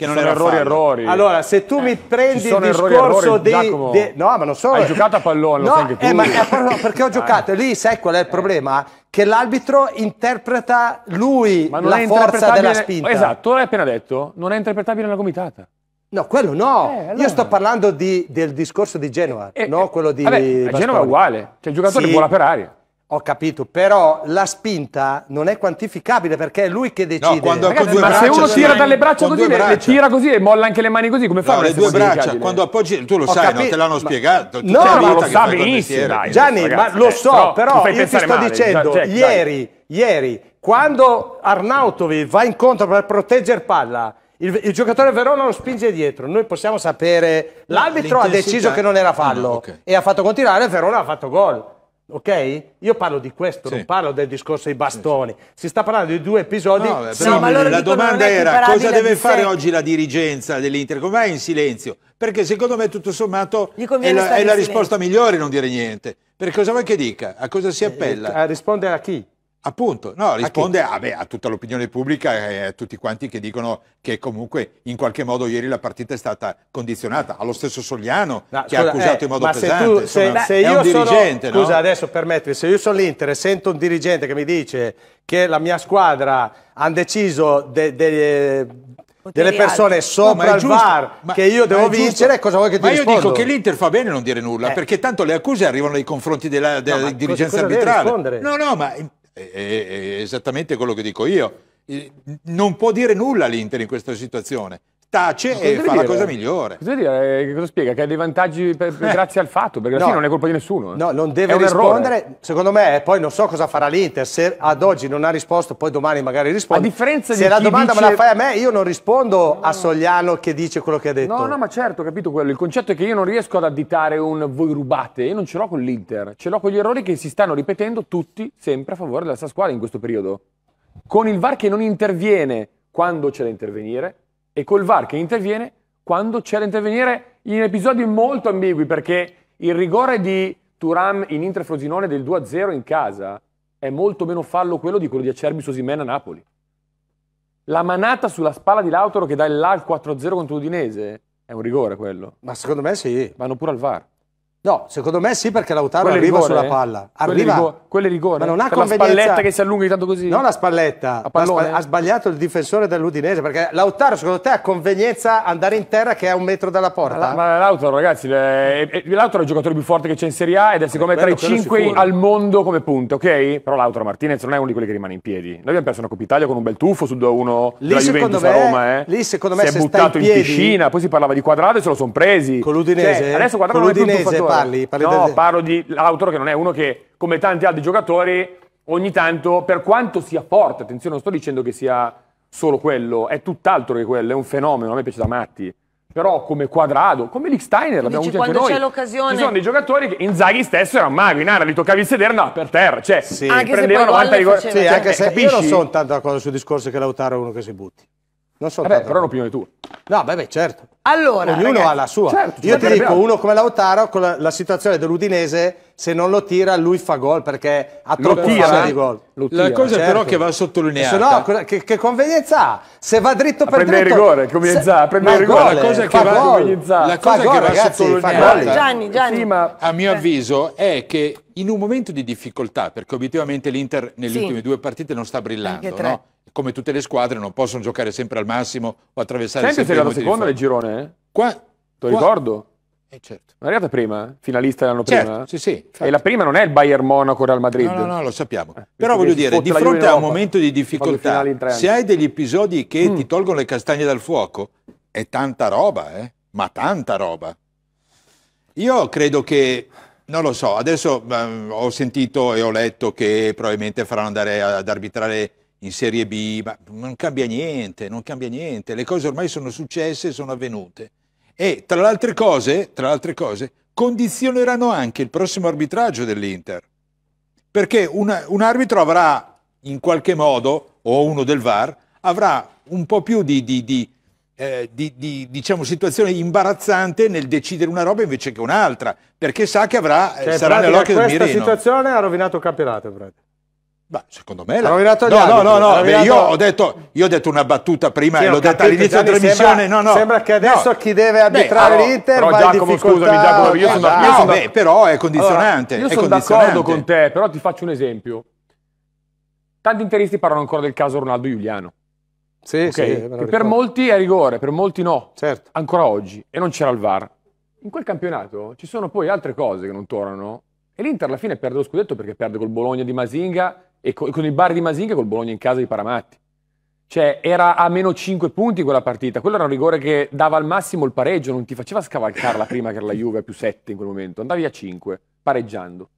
Non errori, errori. Allora, se tu eh. mi prendi il discorso errori, di, di, No, ma non so. Hai giocato a pallone, no, lo sai anche eh, tu. Eh, ma, no, perché ho giocato. Eh. Lì sai qual è il problema? Che l'arbitro interpreta lui la forza della spinta. Esatto, l'hai appena detto. Non è interpretabile una gomitata. No, quello no. Eh, allora. Io sto parlando di, del discorso di Genova, eh, no quello di. Vabbè, Genova è uguale. Cioè, il giocatore sì. vola per aria. Ho capito, però la spinta non è quantificabile perché è lui che decide. No, quando Ragazzi, due ma braccia, se uno tira dalle braccia così, braccia. le, tira così e molla anche le mani così, come fa? No, le due braccia, quando appoggi, tu lo Ho sai, capi- non te l'hanno ma... spiegato. Tu no, ma lo sa benissimo. Dai, Gianni, ragazzi, ma lo so, eh, però io ti sto male, dicendo, Jack, ieri, ieri, quando Arnautovic va incontro per proteggere palla, il, il, giocatore Verona lo spinge dietro. Noi possiamo sapere, l'arbitro ha deciso che non era ah, fallo e ha fatto continuare, Verona ha fatto gol. Ok? Io parlo di questo, sì. non parlo del discorso dei bastoni. Sì, sì. Si sta parlando di due episodi. No, però, no, ma allora la domanda era cosa deve fare oggi la dirigenza dell'Inter? Come va in silenzio? Perché secondo me tutto sommato è la, è la risposta migliore non dire niente. Perché cosa vuoi che dica? A cosa si eh, appella? A rispondere a chi? Appunto, no, risponde a, ah, beh, a, tutta l'opinione pubblica e a tutti quanti che dicono che comunque in qualche modo ieri la partita è stata condizionata. Allo stesso Sogliano no, che scusa, ha accusato eh, in modo pesante. Se tu, se, insomma, se io dirigente. Sono, no? Scusa, adesso permettimi, se io sono l'Inter e sento un dirigente che mi dice che la mia squadra ha deciso de, de, delle persone sopra no, il giusto, VAR ma, che io devo vincere, cosa vuoi che ti ma rispondo? io dico che l'Inter fa bene non dire nulla, eh. perché tanto le accuse arrivano nei confronti della, della no, dirigenza cosa, cosa arbitrale. No, no, ma è, è esattamente quello che dico io. Non può dire nulla l'Inter in questa situazione tace e fa dire? la cosa migliore. Cosa, dire? Eh, cosa spiega? Che ha dei vantaggi per, per eh. grazie al fatto, perché alla no. non è colpa di nessuno. Eh. No, non deve rispondere. Errore. Secondo me, poi non so cosa farà l'Inter, se ad oggi non ha risposto, poi domani magari risponde. A differenza di se la domanda dice... me la fai a me, io non rispondo no. a Sogliano che dice quello che ha detto. No, no, ma certo, ho capito quello. Il concetto è che io non riesco ad additare un voi rubate, io non ce l'ho con l'Inter, ce l'ho con gli errori che si stanno ripetendo tutti sempre a favore della sua squadra in questo periodo. Con il VAR che non interviene quando c'è da intervenire, e col VAR che interviene quando c'è da intervenire in episodi molto ambigui perché il rigore di Turam in Inter Frosinone del 2-0 in casa è molto meno fallo quello di quello di Acerbi Sosimena a Napoli. La manata sulla spalla di Lautaro che dà il là al 4-0 contro l'Udinese è un rigore quello. Ma secondo me sì. Vanno pure al VAR. No, secondo me sì, perché Lautaro quelle arriva rigore, sulla palla. Arriva, quelle, rigore, quelle rigore. Ma non ha convenienza. La spalletta che si allunga tanto così. Non la spalletta. Ha, sbagliato il difensore dell'Udinese. Perché Lautaro, secondo te, ha convenienza andare in terra che è a un metro dalla porta? Ma, ma Lautaro, ragazzi, è, è, Lautaro è il giocatore più forte che c'è in Serie A ed è ah, secondo me tra i cinque al mondo come punto, ok? Però Lautaro Martinez non è uno di quelli che rimane in piedi. Noi abbiamo perso una Coppa Italia con un bel tuffo su 2-1 della Juventus me, a Roma, eh. Lì, secondo me, si è buttato in, in, piscina. Poi si parlava di quadrato e se lo sono presi. Con l'Udinese. Cioè, adesso quadrato non è più un tuffatore parli? parli no, del... parlo di Lautaro che non è uno che, come tanti altri giocatori, ogni tanto, per quanto sia forte, attenzione, non sto dicendo che sia solo quello, è tutt'altro che quello, è un fenomeno, a me piace da matti. Però come quadrado, come Lick Steiner, l'abbiamo avuto anche noi. l'occasione. Ci sono dei giocatori che Inzaghi stesso era un mago, in aria, gli toccavi il sedere, andava per terra, cioè sì. anche se 90 rigori. Sì, cioè, anche se capisci? Eh, io non sono tanto d'accordo sul discorso che Lautaro è uno che si butti. Non soltanto. Vabbè, però è un'opinione tua. No, beh, beh, certo. Allora, Ognuno ragazzi, ha la sua. Certo, Io ti dico, uno come Lautaro, con la, la situazione dell'Udinese, se non lo tira, lui fa gol perché ha troppo fame eh? di gol. Lo Tira, la cosa certo. però che va sottolineata. Se no, che, che, convenienza ha? Se va dritto per prendere dritto... rigore, convenienza, prendere rigore. La cosa che va, convenienza. La cosa gol, che ragazzi, sottolineata, Gianni, Gianni. Eh, sì, a mio avviso, è che in un momento di difficoltà, perché obiettivamente l'Inter nelle sì. ultime due partite non sta brillando, no? come tutte le squadre, non possono giocare sempre al massimo o attraversare Senti, sempre Senti, sei andato seconda del girone? Eh? Qua, Te lo ricordo? Eh certo. Non è arrivata prima? Eh? Finalista l'anno certo, prima? Sì, sì. Infatti. E la prima non è il Bayern Monaco Real Madrid. No, no, no lo sappiamo. Eh, Però voglio dire, di fronte a un momento di difficoltà, se hai degli episodi che mm. ti tolgono le castagne dal fuoco, è tanta roba, eh? Ma tanta roba. Io credo che non lo so, adesso um, ho sentito e ho letto che probabilmente faranno andare ad arbitrare in Serie B, ma non cambia niente, non cambia niente, le cose ormai sono successe, e sono avvenute. E tra le altre cose, tra le altre cose condizioneranno anche il prossimo arbitraggio dell'Inter, perché una, un arbitro avrà in qualche modo, o uno del VAR, avrà un po' più di, di, di, eh, di diciamo, situazione imbarazzante nel decidere una roba invece che un'altra, perché sa che avrà, eh, cioè, sarà nell'occhio del mirino. Questa situazione ha rovinato il campionato, Brad. Beh, secondo me la... rovinato no, no, no, no, Beh, io, ho detto, io ho detto una battuta prima sì, e l'ho detta all'inizio della trasmissione. no, no. sembra che adesso no. chi deve arbitrare Beh, l'Inter però, va Giacomo, Scusami, Giacomo, io sono, eh, no, io sono beh, però è condizionante. Allora, io sono d'accordo con te, però ti faccio un esempio. Tanti interisti parlano ancora del caso Ronaldo Giuliano. Sì, okay? sì, che per molti è rigore, per molti no. Certo. Ancora oggi. E non c'era il VAR. In quel campionato ci sono poi altre cose che non tornano. E l'Inter alla fine perde lo scudetto perché perde col Bologna di Masinga e con, e con il Bari di Masinga e col Bologna in casa di Paramatti. Cioè, era a meno 5 punti quella partita. Quello era un rigore che dava al massimo il pareggio, non ti faceva scavalcarla prima che era la Juve a più 7 in quel momento. Andavi a 5, pareggiando.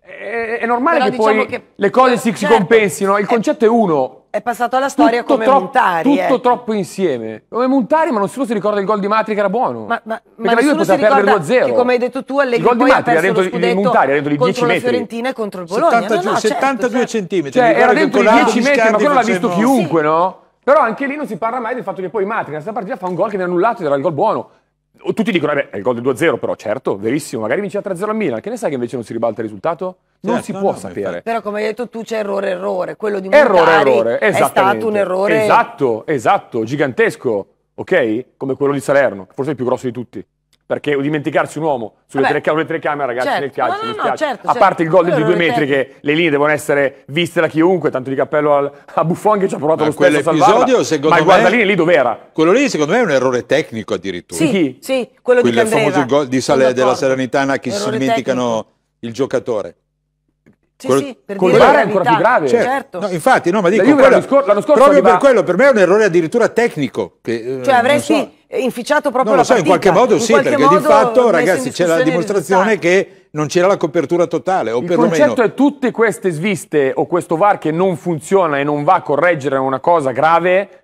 È, è normale Però che diciamo poi che... le cose si, certo. si compensino. Il concetto è uno, è passato alla storia tutto come troppo, Montari. Tutto eh. troppo insieme. Come Montari, ma nessuno si ricorda il gol di Matri che era buono. Ma, ma, ma nessuno si ricorda che, come hai detto tu, Allegri il gol di Matri era dentro di Montari, era dentro di 10 metri. Contro la Fiorentina e contro il Bologna. 72, no, no, 72 certo, certo, centimetri. Cioè, era dentro di 10 metri, ma quello l'ha visto chiunque, no? Però anche lì non si parla mai del fatto che poi Matri, in questa partita, fa un gol che viene annullato ed era il gol buono tutti dicono, vabbè, eh è il gol del 2-0, però certo, verissimo, magari vince 3-0 a Milan, che ne sai che invece non si ribalta il risultato? Non certo, si può no, sapere. Però come hai detto tu c'è errore, errore, quello di Montari errore, errore. è stato un errore... Esatto, esatto, gigantesco, ok? Come quello di Salerno, forse il più grosso di tutti. Perché dimenticarsi un uomo sulle Vabbè, telecamere, telecamere, ragazzi, certo. nel calcio, no, no, no, certo, certo. A certo. parte il gol di due metri, che le linee devono essere viste da chiunque, tanto di cappello al, a Buffon che ci ha provato ma lo stesso a salvarla. Secondo ma il guardaline lì dov'era? Quello lì secondo me è un errore tecnico addirittura. Sì, sì, sì quello, quello di Candreva. Il famoso gol di Sale della Serenitana che si dimenticano tecnico. il giocatore. Sì, quello, sì, per quello è ancora più grave. Cioè, certo. no, infatti, no, ma dico, quello, l'anno scor- l'anno proprio per quello, per me è un errore addirittura tecnico. Che, eh, cioè, avresti, so inficiato proprio no, la so, partita. in qualche modo sì, qualche perché modo di fatto, ragazzi, c'è la dimostrazione che non c'era la copertura totale. O Il perlomeno... concetto è tutte queste sviste o questo VAR che non funziona e non va a correggere una cosa grave,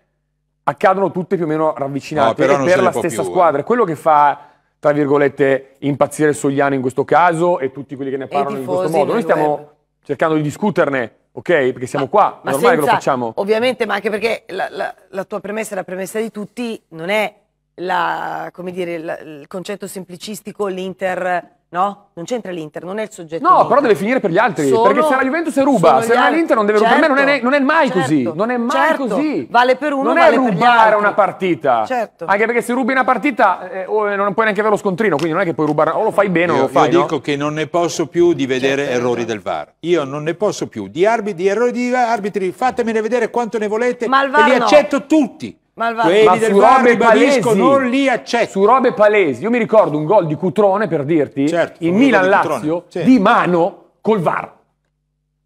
accadono tutte più o meno ravvicinate no, per la stessa più, eh. squadra. Eh. Quello che fa tra virgolette, impazzire Sogliano in questo caso e tutti quelli che ne parlano in questo modo. Noi stiamo web. cercando di discuterne, ok? Perché siamo ma, qua, ma ormai senza, lo facciamo. Ovviamente, ma anche perché la, la, la tua premessa e la premessa di tutti non è la, dire, la, il concetto semplicistico, l'Inter... No, non c'entra l'Inter, non è il soggetto. No, però deve finire per gli altri. Sono, perché se la Juventus è ruba, se non è l'Inter non deve certo, rubare. Per me non è, non è mai certo, così. Non è mai certo, così. Vale per uno, non vale è rubare una partita. Certo. Anche perché se rubi una partita eh, eh, non puoi neanche avere lo scontrino, quindi non è che puoi rubare, o lo fai bene io, o lo fai. Io no? dico che non ne posso più di vedere certo. errori del VAR. Io non ne posso più. Di, arbitri, di errori di arbitri, fatemene vedere quanto ne volete. Ma il VAR e li accetto tutti. Malvati. Quelli Ma del VAR, ribadisco, non li accetto. Su robe palesi. Io mi ricordo un gol di Cutrone, per dirti, certo, in Milan-Lazio, di, sì. di mano col VAR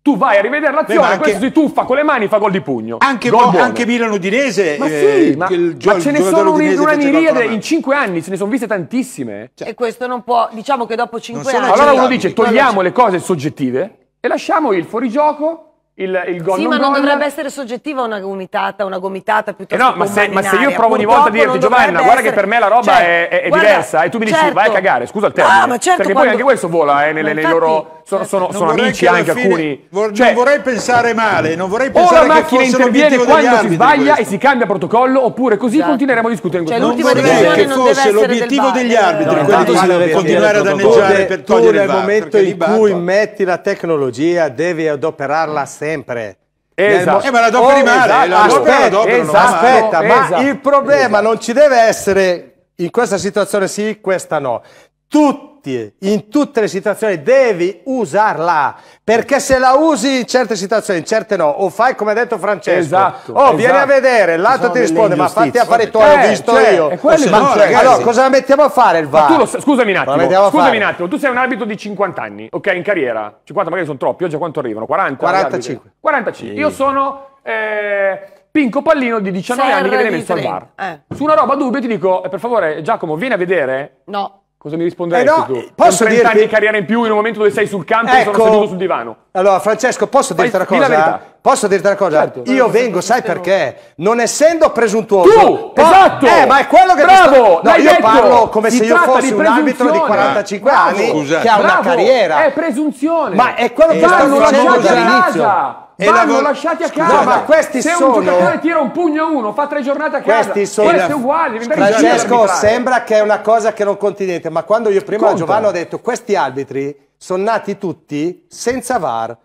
tu vai a rivedere l'azione, anche, questo si tuffa con le mani fa gol di pugno. Anche, gol anche Milan Udinese. Ma eh, sì, eh, ma, il, ma ce ne sono un, una miriade in cinque anni, se ne sono viste tantissime. Cioè. E questo non può, diciamo che dopo cinque anni... Allora uno dice togliamo le cose soggettive e lasciamo il fuorigioco il, il gol Sì, ma non gol. dovrebbe essere soggettiva una gomitata, una gomitata piuttosto eh no, ma se, ma se, io provo ogni volta a dirti Giovanna, guarda che per me la roba cioè, è, è guarda, diversa e eh, tu mi dici certo. vai a certo. cagare, scusa il termine. Ah, ma certo, perché quando... poi anche questo vola eh, nelle, infatti, loro sono, certo. sono, sono amici anche fine, alcuni. Vor, cioè, non vorrei pensare male, non vorrei pensare male. o la macchina interviene quando si sbaglia e si cambia protocollo oppure così esatto. continueremo a discutere in cioè, questo cioè, momento. Non che fosse l'obiettivo degli arbitri quello di continuare a danneggiare per togliere il momento in cui metti la tecnologia devi adoperarla sempre sempre. Esatto. Eh, ma la do oh, rimane, esatto. aspetta, esatto. aspetta esatto. ma il problema esatto. non ci deve essere in questa situazione sì, questa no. Tutti tutti, in tutte le situazioni, devi usarla, perché se la usi in certe situazioni, in certe no, o fai come ha detto Francesco, esatto, oh esatto. vieni a vedere, l'altro ti risponde, ma fatti affari tuoi, eh, ho visto cioè, io. È quello ma no, cioè, allora cosa la mettiamo a fare il VAR? Lo, scusami un attimo, scusami un attimo, tu sei un arbitro di 50 anni, ok, in carriera, 50 magari sono troppi, oggi a quanto arrivano? 40? 45. 45, io sono... Eh, Pinco Pallino di 19 Serra anni che viene messo al bar. Eh. Su una roba dubbia ti dico, eh, per favore Giacomo, vieni a vedere. No. Cosa mi risponderesti eh no, tu? Posso Con 30 dirti... anni di carriera in più in un momento dove sei sul campo ecco, e sono seduto sul divano. Allora, Francesco, posso dirti una cosa? la verità. Posso dirti una cosa? Certo, io vengo, sai perché? Non essendo presuntuoso. Tu! Po- esatto. esatto! Eh, ma è quello che Bravo! Sto... No, io detto. parlo come si se io fossi un arbitro di 45 Bravo. anni Scusate. che ha Bravo. una carriera. È presunzione! Ma è quello che eh, stanno facendo dall'inizio e vanno lavor- lasciati a casa. No, ma questi Se sono... un giocatore tira un pugno a uno, fa tre giornate a casa. Questi sono... Questo è uguale. Francesco, sembra che è una cosa che non conti niente ma quando io prima Conta. a Giovanni ho detto questi arbitri sono nati tutti senza VAR.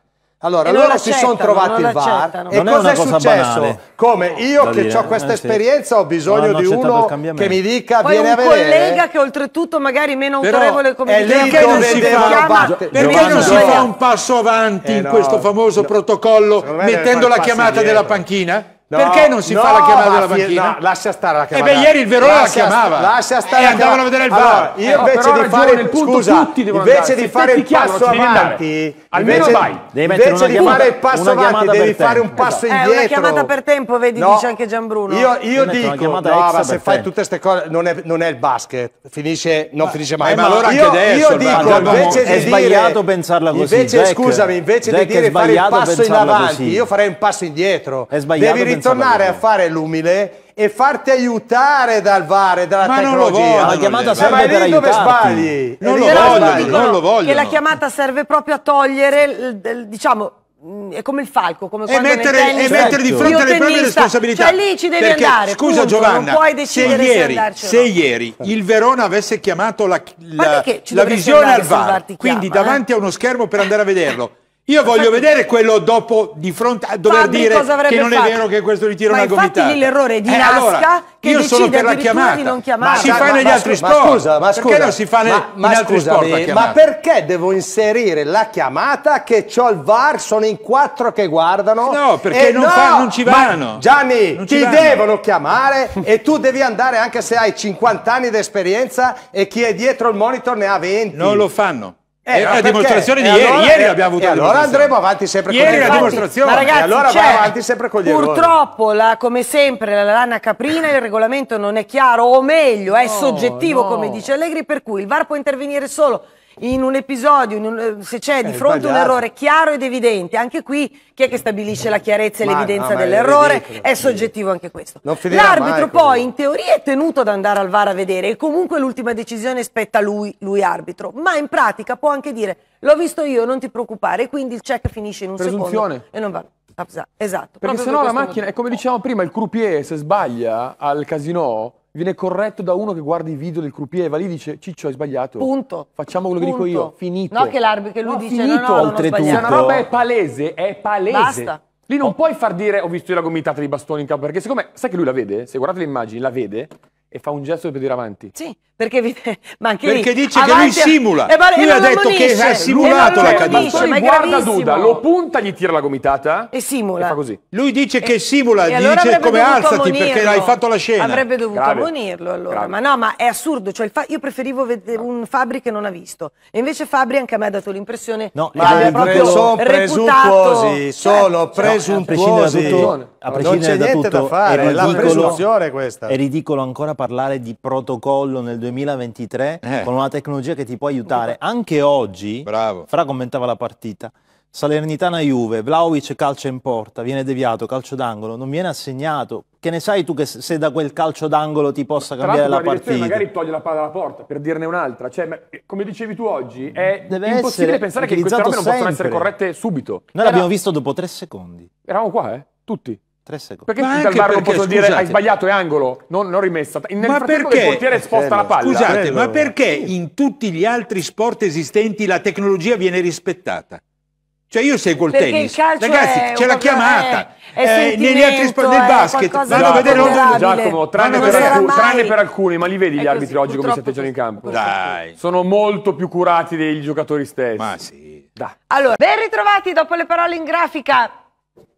Allora, e loro si sono trovati il VAR e non cosa è, è successo? Banale. Come io che dire, ho eh, questa eh, esperienza ho bisogno di uno che mi dica Poi viene a vedere. un collega che oltretutto magari meno autorevole come è lì che non si fa, perché non si fa un passo avanti eh no, in questo famoso no, protocollo mettendo la chiamata dietro. della panchina? No, Perché non si no, fa la chiamata della banchina? No, lascia stare la chiamata. E beh, ieri il Verona lascia, la chiamava. Lascia stare. E andavano a vedere il VAR. Allora, io eh, invece eh, di fare il punto scusa, tutti devono invece andare. di fare il chiamano, passo avanti, almeno invece, vai. Devi invece di fare il passo avanti, devi fare un esatto. passo esatto. indietro. È una chiamata per tempo, vedi, no. dice anche Gianbruno. Io, io dico, no, ma se fai tutte queste cose non è, non è, il basket, finisce, non ma, finisce eh, mai. ma allora anche adesso io dico, invece è sbagliato pensarla così. Invece, scusami, invece di dire fare il passo in avanti, io farei un passo indietro. È sbagliato tornare a fare l'umile e farti aiutare dal VAR dalla ma tecnologia. la chiamata serve per dove sbagli. Non lo, voglio, non lo vogliono. Che la chiamata serve proprio a togliere, diciamo, mm, è come il falco, come e mettere, e mettere di fronte alle proprie responsabilità. Cioè lì ci devi Perché, andare. Scusa punto, Giovanna, se ieri, se ieri, il Verona avesse chiamato la, la, la visione al VAR, quindi eh? davanti a uno schermo per andare a vederlo, io voglio infatti, vedere quello dopo di fronte a dover Fabri dire che non fatto. è vero che questo ritiro è una gomitata. infatti l'errore di eh, allora, che io sono per la chiamata. di non chiamare. Ma, si fa negli altri sport. Scusa, ma scusa, perché non si fa ne, ma, in altri scusami, sport Ma perché devo inserire la chiamata che ho il VAR, sono in quattro che guardano? No, perché non, no, fa, non, ci vanno. Gianni, non ci ti vanno. devono chiamare e tu devi andare anche se hai 50 anni di esperienza e chi è dietro il monitor ne ha 20. Non lo fanno. Eh, una la dimostrazione di ieri, allora, ieri abbiamo avuto allora andremo avanti sempre ieri con gli dimostrazione. Ma ragazzi, allora cioè, avanti sempre con gli Purtroppo, la, come sempre, la lana caprina, il regolamento non è chiaro, o meglio, è no, soggettivo, no. come dice Allegri, per cui il VAR può intervenire solo in un episodio, in un, eh, se c'è eh, di fronte sbagliato. un errore chiaro ed evidente, anche qui chi è che stabilisce la chiarezza e l'evidenza no, dell'errore? È, è soggettivo anche questo. L'arbitro poi in teoria è tenuto ad andare al VAR a vedere e comunque l'ultima decisione spetta lui, lui arbitro, ma in pratica può anche dire l'ho visto io, non ti preoccupare, e quindi il check finisce in un secondo e non va. Ah, esatto. Perché sennò per la macchina, motivo. è come dicevamo prima, il croupier se sbaglia al casino viene corretto da uno che guarda i video del croupier e va lì e dice Ciccio hai sbagliato. Punto. Facciamo quello Punto. che dico io, finito. No che l'arbitro che lui no, dice finito, no, no, oltretutto. Se una roba è palese, è palese. Basta. Lì non oh. puoi far dire ho visto io la gomitata di bastoni in campo perché siccome sai che lui la vede, se guardate le immagini la vede e fa un gesto per dire avanti. Sì, perché, ma anche perché lì, dice avanti, che lui simula. E pare, lui ha detto che ha simulato la caduta. Dice, ma guarda gravissimo. Duda, lo punta, gli tira la gomitata e simula. E fa così. Lui dice e, che simula, gli allora dice come alzati monirlo. perché l'hai fatto la scena. Avrebbe dovuto Grave. ammonirlo allora. Grave. Ma no, ma è assurdo. Cioè, fa... Io preferivo vedere un Fabri che non ha visto. E invece Fabri anche a me ha dato l'impressione no, che abbia proprio sono presuntuosi, cioè, sono presuntuosi. No, a prescindere da tutto, a prescindere da tutto, è ridicolo ancora parlare di protocollo nel 2023 eh. con una tecnologia che ti può aiutare. Anche oggi, Bravo. Fra commentava la partita, Salernitana-Juve, Vlaovic calcio in porta, viene deviato, calcio d'angolo, non viene assegnato. Che ne sai tu che se da quel calcio d'angolo ti possa cambiare la partita? Magari toglie la palla dalla porta, per dirne un'altra. Cioè, eh, come dicevi tu oggi, è Deve impossibile pensare che queste robe non sempre. possano essere corrette subito. Noi Era... l'abbiamo visto dopo tre secondi. Eravamo qua, eh? Tutti. Tre secondi. Perché ma dal VAR non posso dire hai sbagliato è angolo, non, non rimessa. Nel ma perché il portiere sposta la palla. Scusate, ma perché in tutti gli altri sport esistenti la tecnologia viene rispettata? Cioè io seguo il Perché tennis, il ragazzi c'è la chiamata, è, è eh, negli altri sport del basket, vanno a vedere un Giacomo, tranne per, alcuni, tranne per, alcuni, ma li vedi è gli arbitri oggi come si atteggiano in campo? Dai. Sono molto più curati dei giocatori stessi. Ma sì. Dai. Allora, ben ritrovati dopo le parole in grafica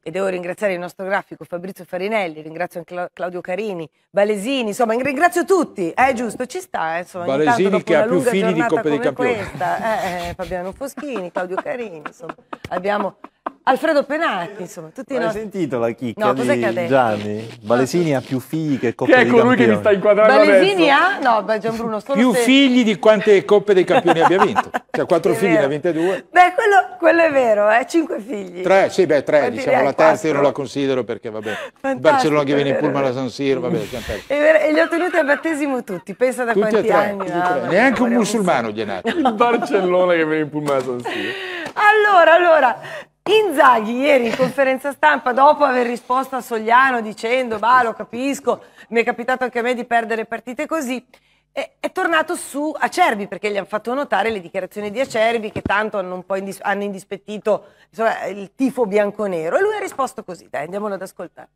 e devo ringraziare il nostro grafico Fabrizio Farinelli, ringrazio anche Claudio Carini, Balesini, insomma ringrazio tutti, eh giusto, ci sta, eh, insomma, Balesini che ha più figli di Coppa dei Campioni. Questa, eh, eh, Fabiano Foschini, Claudio Carini, insomma, abbiamo Alfredo Penati, insomma, tutti noi. Hai no... sentito la chicca no, di Gianni? Balesini ha più figli che coppe che è colui campioni. che mi sta inquadrando Balesini adesso. ha? No, beh, Bruno, solo Più se... figli di quante coppe dei campioni abbia vinto. Cioè, quattro figli vero. ne ha vinte due. Beh, quello, quello, è vero, eh, cinque figli. Tre, sì, beh, tre, Quanti diciamo, la terza io non la considero perché, vabbè, Fantastico, Barcellona che viene in Pullman alla San Siro, vabbè, E li ho tenuti a battesimo tutti, pensa da tutti quanti tre, anni. Ah, Neanche un musulmano gli è nato. Il Barcellona che viene in Pullman alla San Siro. Allora, allora, Inzaghi ieri in conferenza stampa dopo aver risposto a Sogliano dicendo va lo capisco, mi è capitato anche a me di perdere partite così, è, è tornato su Acerbi perché gli hanno fatto notare le dichiarazioni di Acerbi che tanto hanno, un po indis hanno indispettito insomma, il tifo bianconero e lui ha risposto così, dai andiamolo ad ascoltare.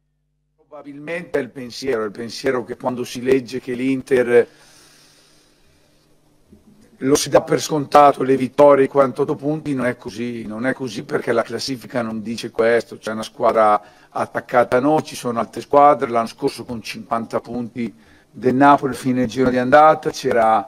Probabilmente è il pensiero, è il pensiero che quando si legge che l'Inter lo si dà per scontato, le vittorie, i 48 punti, non è così, non è così perché la classifica non dice questo, c'è una squadra attaccata a noi, ci sono altre squadre, l'anno scorso con 50 punti del Napoli fine giro di andata, c'era,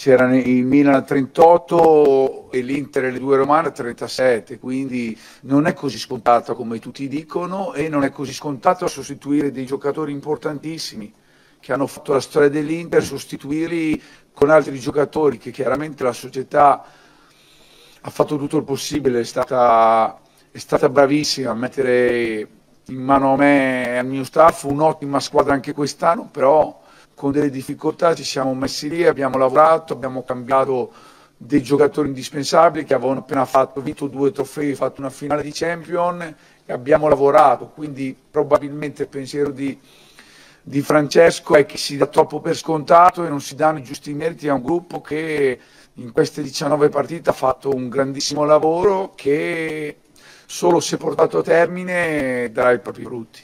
il Milan a 38 e l'Inter e le due Romane a 37, quindi non è così scontato come tutti dicono e non è così scontato a sostituire dei giocatori importantissimi che hanno fatto la storia dell'Inter, sostituirli con altri giocatori che chiaramente la società ha fatto tutto il possibile, è stata, è stata bravissima a mettere in mano a me e al mio staff un'ottima squadra anche quest'anno, però con delle difficoltà ci siamo messi lì, abbiamo lavorato, abbiamo cambiato dei giocatori indispensabili che avevano appena fatto, vinto due trofei, fatto una finale di champion e abbiamo lavorato, quindi probabilmente il pensiero di di Francesco è che si dà troppo per scontato e non si danno i giusti meriti a un gruppo che in queste 19 partite ha fatto un grandissimo lavoro che solo se portato a termine darà i propri frutti.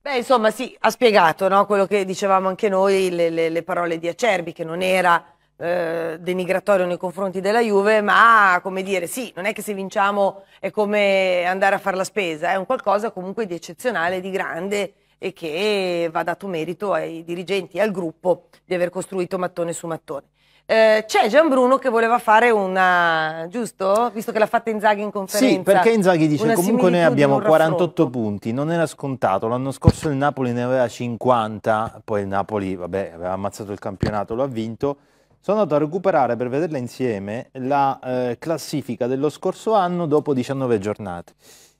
Beh, insomma, sì, ha spiegato no? quello che dicevamo anche noi, le, le, le, parole di Acerbi, che non era eh, denigratorio nei confronti della Juve, ma come dire, sì, non è che se vinciamo è come andare a fare la spesa, è un qualcosa comunque di eccezionale, di grande, e che va dato merito ai dirigenti e al gruppo di aver costruito mattone su mattone. Eh, c'è Bruno che voleva fare una, giusto? Visto che l'ha fatta Inzaghi in conferenza. Sì, perché Inzaghi dice comunque noi abbiamo 48 punti, non era scontato, l'anno scorso il Napoli ne aveva 50, poi il Napoli, vabbè, aveva ammazzato il campionato, lo ha vinto. Sono andato a recuperare per vederla insieme la eh, classifica dello scorso anno dopo 19 giornate.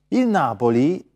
Il Napoli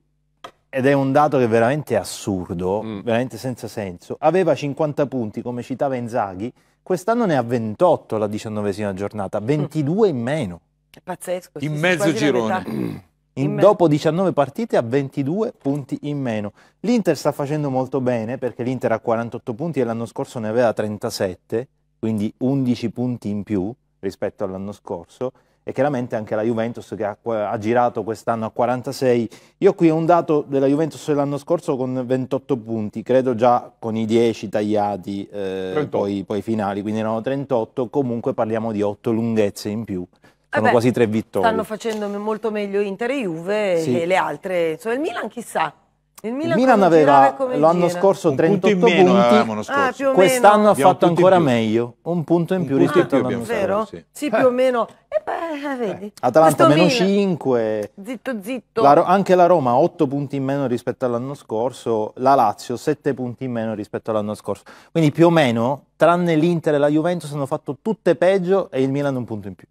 ed è un dato che veramente assurdo, mm. veramente senza senso, aveva 50 punti, come citava Inzaghi, quest'anno ne ha 28 la diciannovesima giornata, 22 mm. in meno. È pazzesco. In mezzo girone. In dopo 19 partite ha 22 punti in meno. L'Inter sta facendo molto bene perché l'Inter ha 48 punti e l'anno scorso ne aveva 37, quindi 11 punti in più rispetto all'anno scorso e chiaramente anche la Juventus che ha, ha girato quest'anno a 46. Io qui ho un dato della Juventus dell'anno scorso con 28 punti, credo già con i 10 tagliati eh, poi, poi finali, quindi erano 38, comunque parliamo di 8 lunghezze in più sono Beh, quasi tre vittorie. Stanno facendo molto meglio Inter e Juve sì. e le altre. Insomma, il Milan chissà il Milan, Milan aveva l'anno gira. scorso un 38 punti, meno, punti. Ah, quest'anno ha fatto ancora meglio, un punto in più un rispetto all'anno scorso. Sì. sì, più o eh. meno. Eh beh, vedi. Atalanta Questo meno Milan. 5. Zitto, zitto. La, anche la Roma 8 punti in meno rispetto all'anno scorso, la Lazio 7 punti in meno rispetto all'anno scorso. Quindi più o meno, tranne l'Inter e la Juventus, hanno fatto tutte peggio e il Milan un punto in più.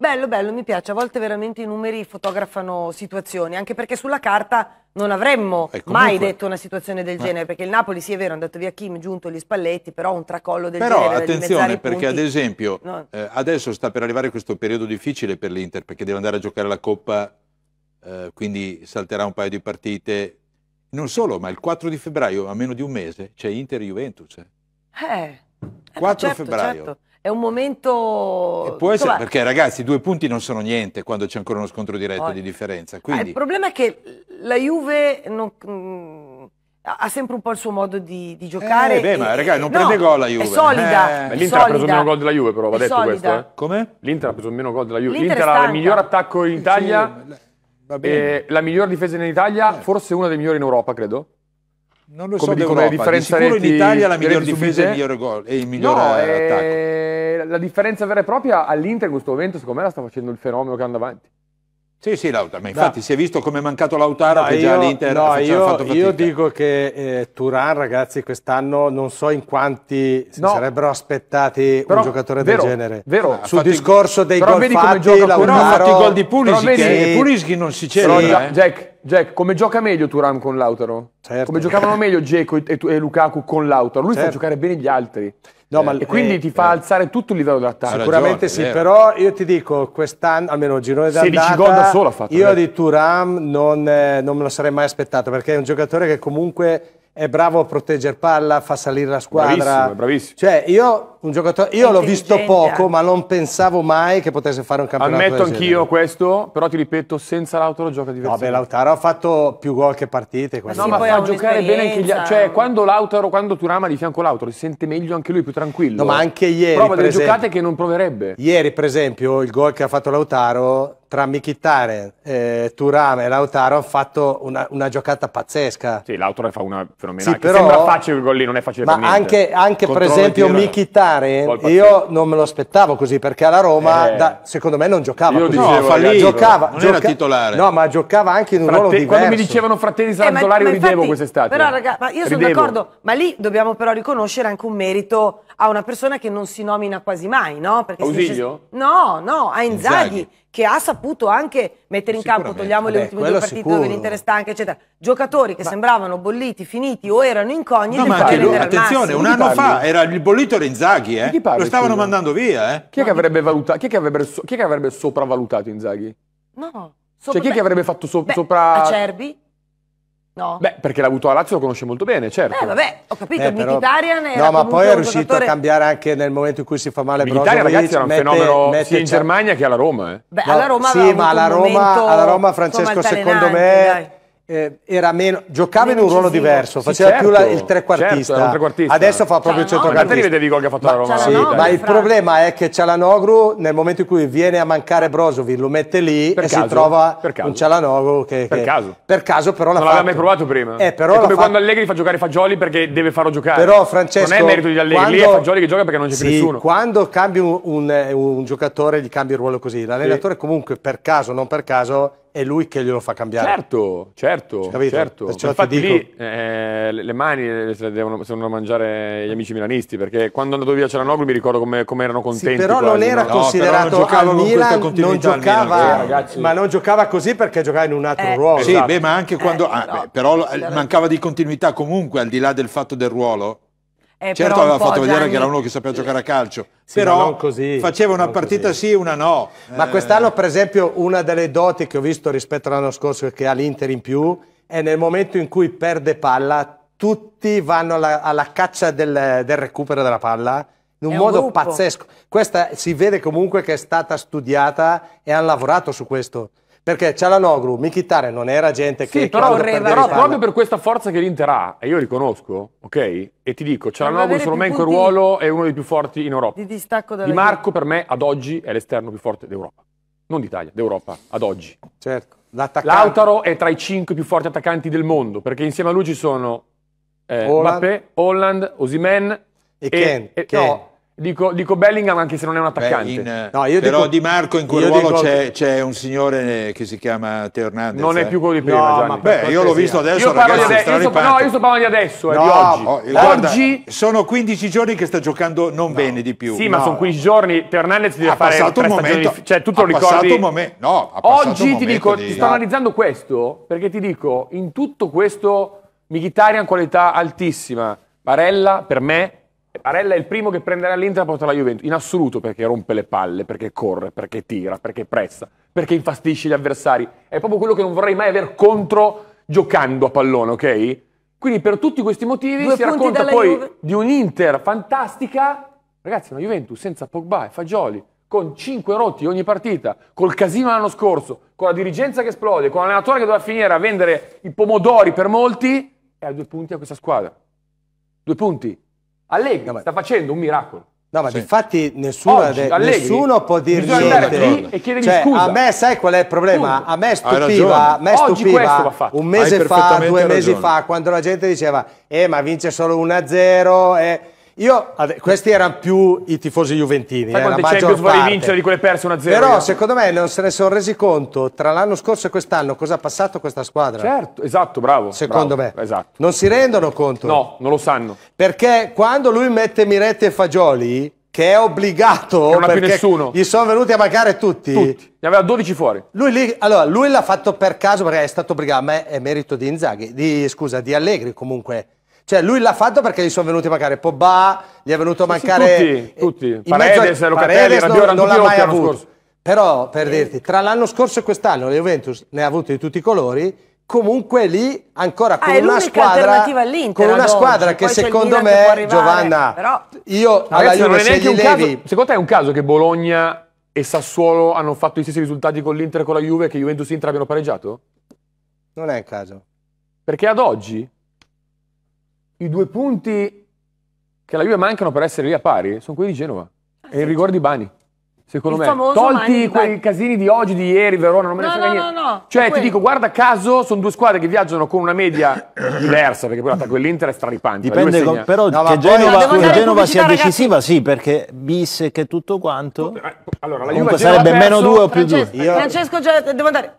Bello, bello, mi piace. A volte veramente i numeri fotografano situazioni, anche perché sulla carta non avremmo eh, comunque, mai detto una situazione del eh. genere, perché il Napoli sì è vero, è andato via Kim, giunto gli Spalletti, però un tracollo del però, genere. Però attenzione, perché punti, ad esempio no. eh, adesso sta per arrivare questo periodo difficile per l'Inter, perché deve andare a giocare la Coppa, eh, quindi salterà un paio di partite. Non solo, ma il 4 di febbraio, a meno di un mese, c'è Inter-Juventus. Eh. 4 eh. certo, febbraio. Certo è un momento... E può essere, Insomma, perché ragazzi i due punti non sono niente quando c'è ancora uno scontro diretto oh. di differenza. Ah, quindi... il problema è che la Juve non, mh, mm, ha sempre un po' il suo modo di, di giocare. Eh, beh, e, ma ragazzi non no, prende gol la Juve. È solida. Eh. L'Inter ha preso meno gol della Juve però, va detto solida. questo. Eh. Come? L'Inter ha preso meno gol della Juve. L'Inter, ha il miglior attacco in Italia, sì, la miglior difesa in Italia, eh. forse una delle migliori in Europa credo non lo come so dicono le differenze di in Italia la miglior difesa è il miglior gol e il miglior no, eh, eh, attacco. Eh, la differenza vera e propria all'Inter in questo momento secondo me la sta facendo il fenomeno che hanno davanti. Sì, sì, Lautaro, ma infatti da. si è visto come è mancato Lautaro no, che già l'Inter no, ha fatto fatica. Io dico che eh, Turan, ragazzi, quest'anno non so in quanti no. si sarebbero aspettati però, un giocatore vero, del genere. Vero, sul discorso dei gol fatti, come gioca Lautaro, però ha fatto i gol di Pulisic, vedi, eh, che, Pulisic non si c'era. Sì, eh. Jack, Jack, come gioca meglio Turan con Lautaro? Certo. Come giocavano meglio Dzeko e, e, e, Lukaku con Lautaro? Lui certo. fa giocare bene gli altri. No, ma, e quindi eh, ti fa eh, alzare tutto il livello dell'attacco. Sicuramente ragione, sì, eh. però io ti dico, quest'anno, almeno il girone d'andata, 16 gol da solo ha fatto. Io eh. di Turam non, non me lo sarei mai aspettato, perché è un giocatore che comunque è bravo a proteggere palla, fa salire la squadra. Bravissimo, bravissimo. Cioè, io un giocatore. Io l'ho visto poco, ma non pensavo mai che potesse fare un campionato. Ammetto anch'io questo, però ti ripeto, senza Lautaro gioca diversamente. Vabbè, Lautaro ha fatto più gol che partite. Eh sì, no, ma fa giocare bene anche gli altri. Cioè, quando Lautaro, quando Turama di fianco Lautaro, si sente meglio anche lui, più tranquillo. No, ma anche ieri. Prova delle esempio, giocate che non proverebbe. Ieri, per esempio, il gol che ha fatto Lautaro tra Michitare, eh, Turame e Lautaro hanno fatto una, una, giocata pazzesca. Sì, Lautaro fa una fenomenale. Sì, però, sembra facile il gol lì, non è facile ma per niente. anche, anche per esempio Michitare giocare, io non me lo aspettavo così perché alla Roma, eh. da, secondo me, non giocava. Io così. dicevo, no, fallito, giocava, non gioca- era titolare. No, ma giocava anche in un Frate- ruolo diverso. Quando mi dicevano fratelli Santolari, eh, ridevo quest'estate. Però, raga, io sono d'accordo, ma lì dobbiamo però riconoscere anche un merito a una persona che non si nomina quasi mai, no? Perché Ausilio? Dice, no, no, a Inzaghi, Inzaghi, che ha saputo anche mettere in campo, togliamo le ultime due partite dell'intera stanca, eccetera. Giocatori che ma... sembravano bolliti, finiti o erano incogniti. No, ma anche lui, attenzione, un anno fa era il bollito Renzaghi, eh? lo stavano scusa? mandando via. Eh? Chi, è che avrebbe valutato, chi, è che avrebbe, chi è che avrebbe sopravvalutato Inzaghi? No. Sopra... Cioè chi è che avrebbe fatto so Beh, sopra... Acerbi? No. Beh, perché l'ha avuto a Lazio lo conosce molto bene, eh, certo. Eh, vabbè, ho capito, eh, però... Militarian era No, ma poi è riuscito giocatore... a cambiare anche nel momento in cui si fa male Militarian, Brozovic. Militarian, ragazzi, era un mette, fenomeno mette, sia in Germania che alla Roma, eh. Beh, no, alla Roma Sì, ma alla Roma, alla Roma Francesco, secondo me... Dai eh, era meno, giocava in un ruolo diverso, faceva certo, più la, il trequartista. Certo, trequartista. Adesso fa cioè, proprio il centrocampista. Ma te li vedevi gol che ha fatto ma, la Roma? Sì, Noglu, ma eh, il problema è che Cialanoglu nel momento in cui viene a mancare Brozovic lo mette lì per e caso, si trova un Cialanoglu che, per, caso. per caso però l'ha Non l'aveva mai provato prima. Eh, però è come fatto... quando Allegri fa giocare Fagioli perché deve farlo giocare. Però Francesco Non è merito di Allegri, quando... lì è Fagioli che gioca perché non c'è sì, più nessuno. quando cambi un, un, eh, un, giocatore gli cambi il ruolo così, l'allenatore comunque per caso non per caso è lui che glielo fa cambiare. Certo, certo, Capito? certo. Infatti dico... lì eh, le mani le devono, devono, mangiare gli amici milanisti, perché quando è andato via Cialanoglu mi ricordo come, come erano contenti. Sì, però non era no? considerato no, al Milan, non giocava, Milan, eh, ma non giocava così perché giocava in un altro eh, ruolo. Sì, esatto. beh, ma anche quando... Eh, ah, beh, però eh, mancava di continuità comunque, al di là del fatto del ruolo eh, certo aveva fatto vedere che era uno che sapeva giocare a calcio, sì, però così, faceva una partita così. sì e una no. Ma eh... quest'anno per esempio una delle doti che ho visto rispetto all'anno scorso che ha l'Inter in più è nel momento in cui perde palla tutti vanno alla, alla caccia del, del, recupero della palla in un, un modo gruppo. pazzesco. Questa si vede comunque che è stata studiata e hanno lavorato su questo. Perché Cialanoglu, Michitare non era gente che... Sì, però, re, però proprio per questa forza che l'Inter ha, e io riconosco, ok? E ti dico, Cialanoglu secondo me in quel ruolo è uno dei più forti in Europa. Di distacco dalla Di Marco per me ad oggi è l'esterno più forte d'Europa. Non d'Italia, d'Europa, ad oggi. Certo. Lautaro è tra i cinque più forti attaccanti del mondo, perché insieme a lui ci sono eh, Holland. Mbappé, Holland, Osimen e, e Ken. E, Ken. No, Dico, dico, Bellingham anche se non è un attaccante. Beh, in, eh, no, però dico, Di Marco in quel ruolo dico... c'è, un signore che si chiama Teo Hernandez. Non è eh. più quello di prima. No, beh, io l'ho visto adesso. Io ragazzi, ade- io so, no, io sto parlando di adesso, no, eh, di oggi. Oh, guarda, oggi. Sono 15 giorni che sta giocando non no. bene di più. Sì, ma sono 15 giorni. Teo Hernandez deve ha fare un momento, di, cioè, tu te lo ricordi. Un no, ha oggi un ti dico, di... ti sto analizzando questo perché ti dico, in tutto questo, Michitarian qualità altissima. Barella, per me, Barella è il primo che prenderà l'Inter e porta la Juventus, in assoluto perché rompe le palle, perché corre, perché tira, perché pressa, perché infastisce gli avversari. È proprio quello che non vorrei mai aver contro giocando a pallone, ok? Quindi per tutti questi motivi Due si racconta poi Juve. di un'Inter fantastica, ragazzi, una Juventus senza Pogba e Fagioli, con 5 rotti ogni partita, col casino l'anno scorso, con la dirigenza che esplode, con l'allenatore che doveva finire a vendere i pomodori per molti, e ha due punti a questa squadra. Due punti. Allegri no, ma... sta facendo un miracolo. No, ma sì. infatti nessuno, Oggi, de- nessuno può dirgli Bisogna andare lì e chiedergli cioè, scusa. A me sai qual è il problema? A me stupiva, a me stupiva un mese fa, due ragione. mesi fa, quando la gente diceva eh ma vince solo 1-0 Eh, io, questi erano più i tifosi juventini. Sai eh, quante Champions vorrei vincere di quelle perse 1-0? Però io. secondo me non se ne sono resi conto tra l'anno scorso e quest'anno cosa ha passato questa squadra. Certo, esatto, bravo. Secondo bravo, me. Esatto. Non si rendono conto. No, non lo sanno. Perché quando lui mette Miretti e Fagioli, che è obbligato... Che non ha più nessuno. Gli sono venuti a mancare tutti. Tutti. Ne aveva 12 fuori. Lui, lì, allora, lui l'ha fatto per caso perché è stato obbligato, ma è merito di Inzaghi, di, scusa, di Allegri comunque cioè, lui l'ha fatto perché gli sono venuti a mancare Pobba, gli è venuto a mancare... Sì, tutti, tutti. Paredes, a... Locatelli, Rabiot, non, non l'ha mai avuto. Scorso. Però, per dirti, tra l'anno scorso e quest'anno la Juventus ne ha avuto di tutti i colori, comunque lì ancora con ah, una squadra con una squadra che secondo me che Giovanna però... io no, alla Juve se gli levi caso, secondo te è un caso che Bologna e Sassuolo hanno fatto gli stessi risultati con l'Inter e con la Juve che Juventus e Inter abbiano pareggiato? Non è un caso. Perché ad oggi i due punti che la Juve mancano per essere lì a pari sono quelli di Genova ah, e sì, il rigore di Bani. Secondo il me, tolti Mani, quei vai. casini di oggi, di ieri, Verona, non me ne no, frega no, niente. No, no, cioè, ti dico, guarda caso, sono due squadre che viaggiano con una media diversa, perché poi l'attacco dell'Inter è straripante. Dipende, con, però no, che Genova, che Genova sia ragazzi. decisiva, sì, perché bis che tutto quanto. Eh, allora, la Juve comunque sarebbe meno due o più Francesco, due. Io... Francesco, già, devo andare.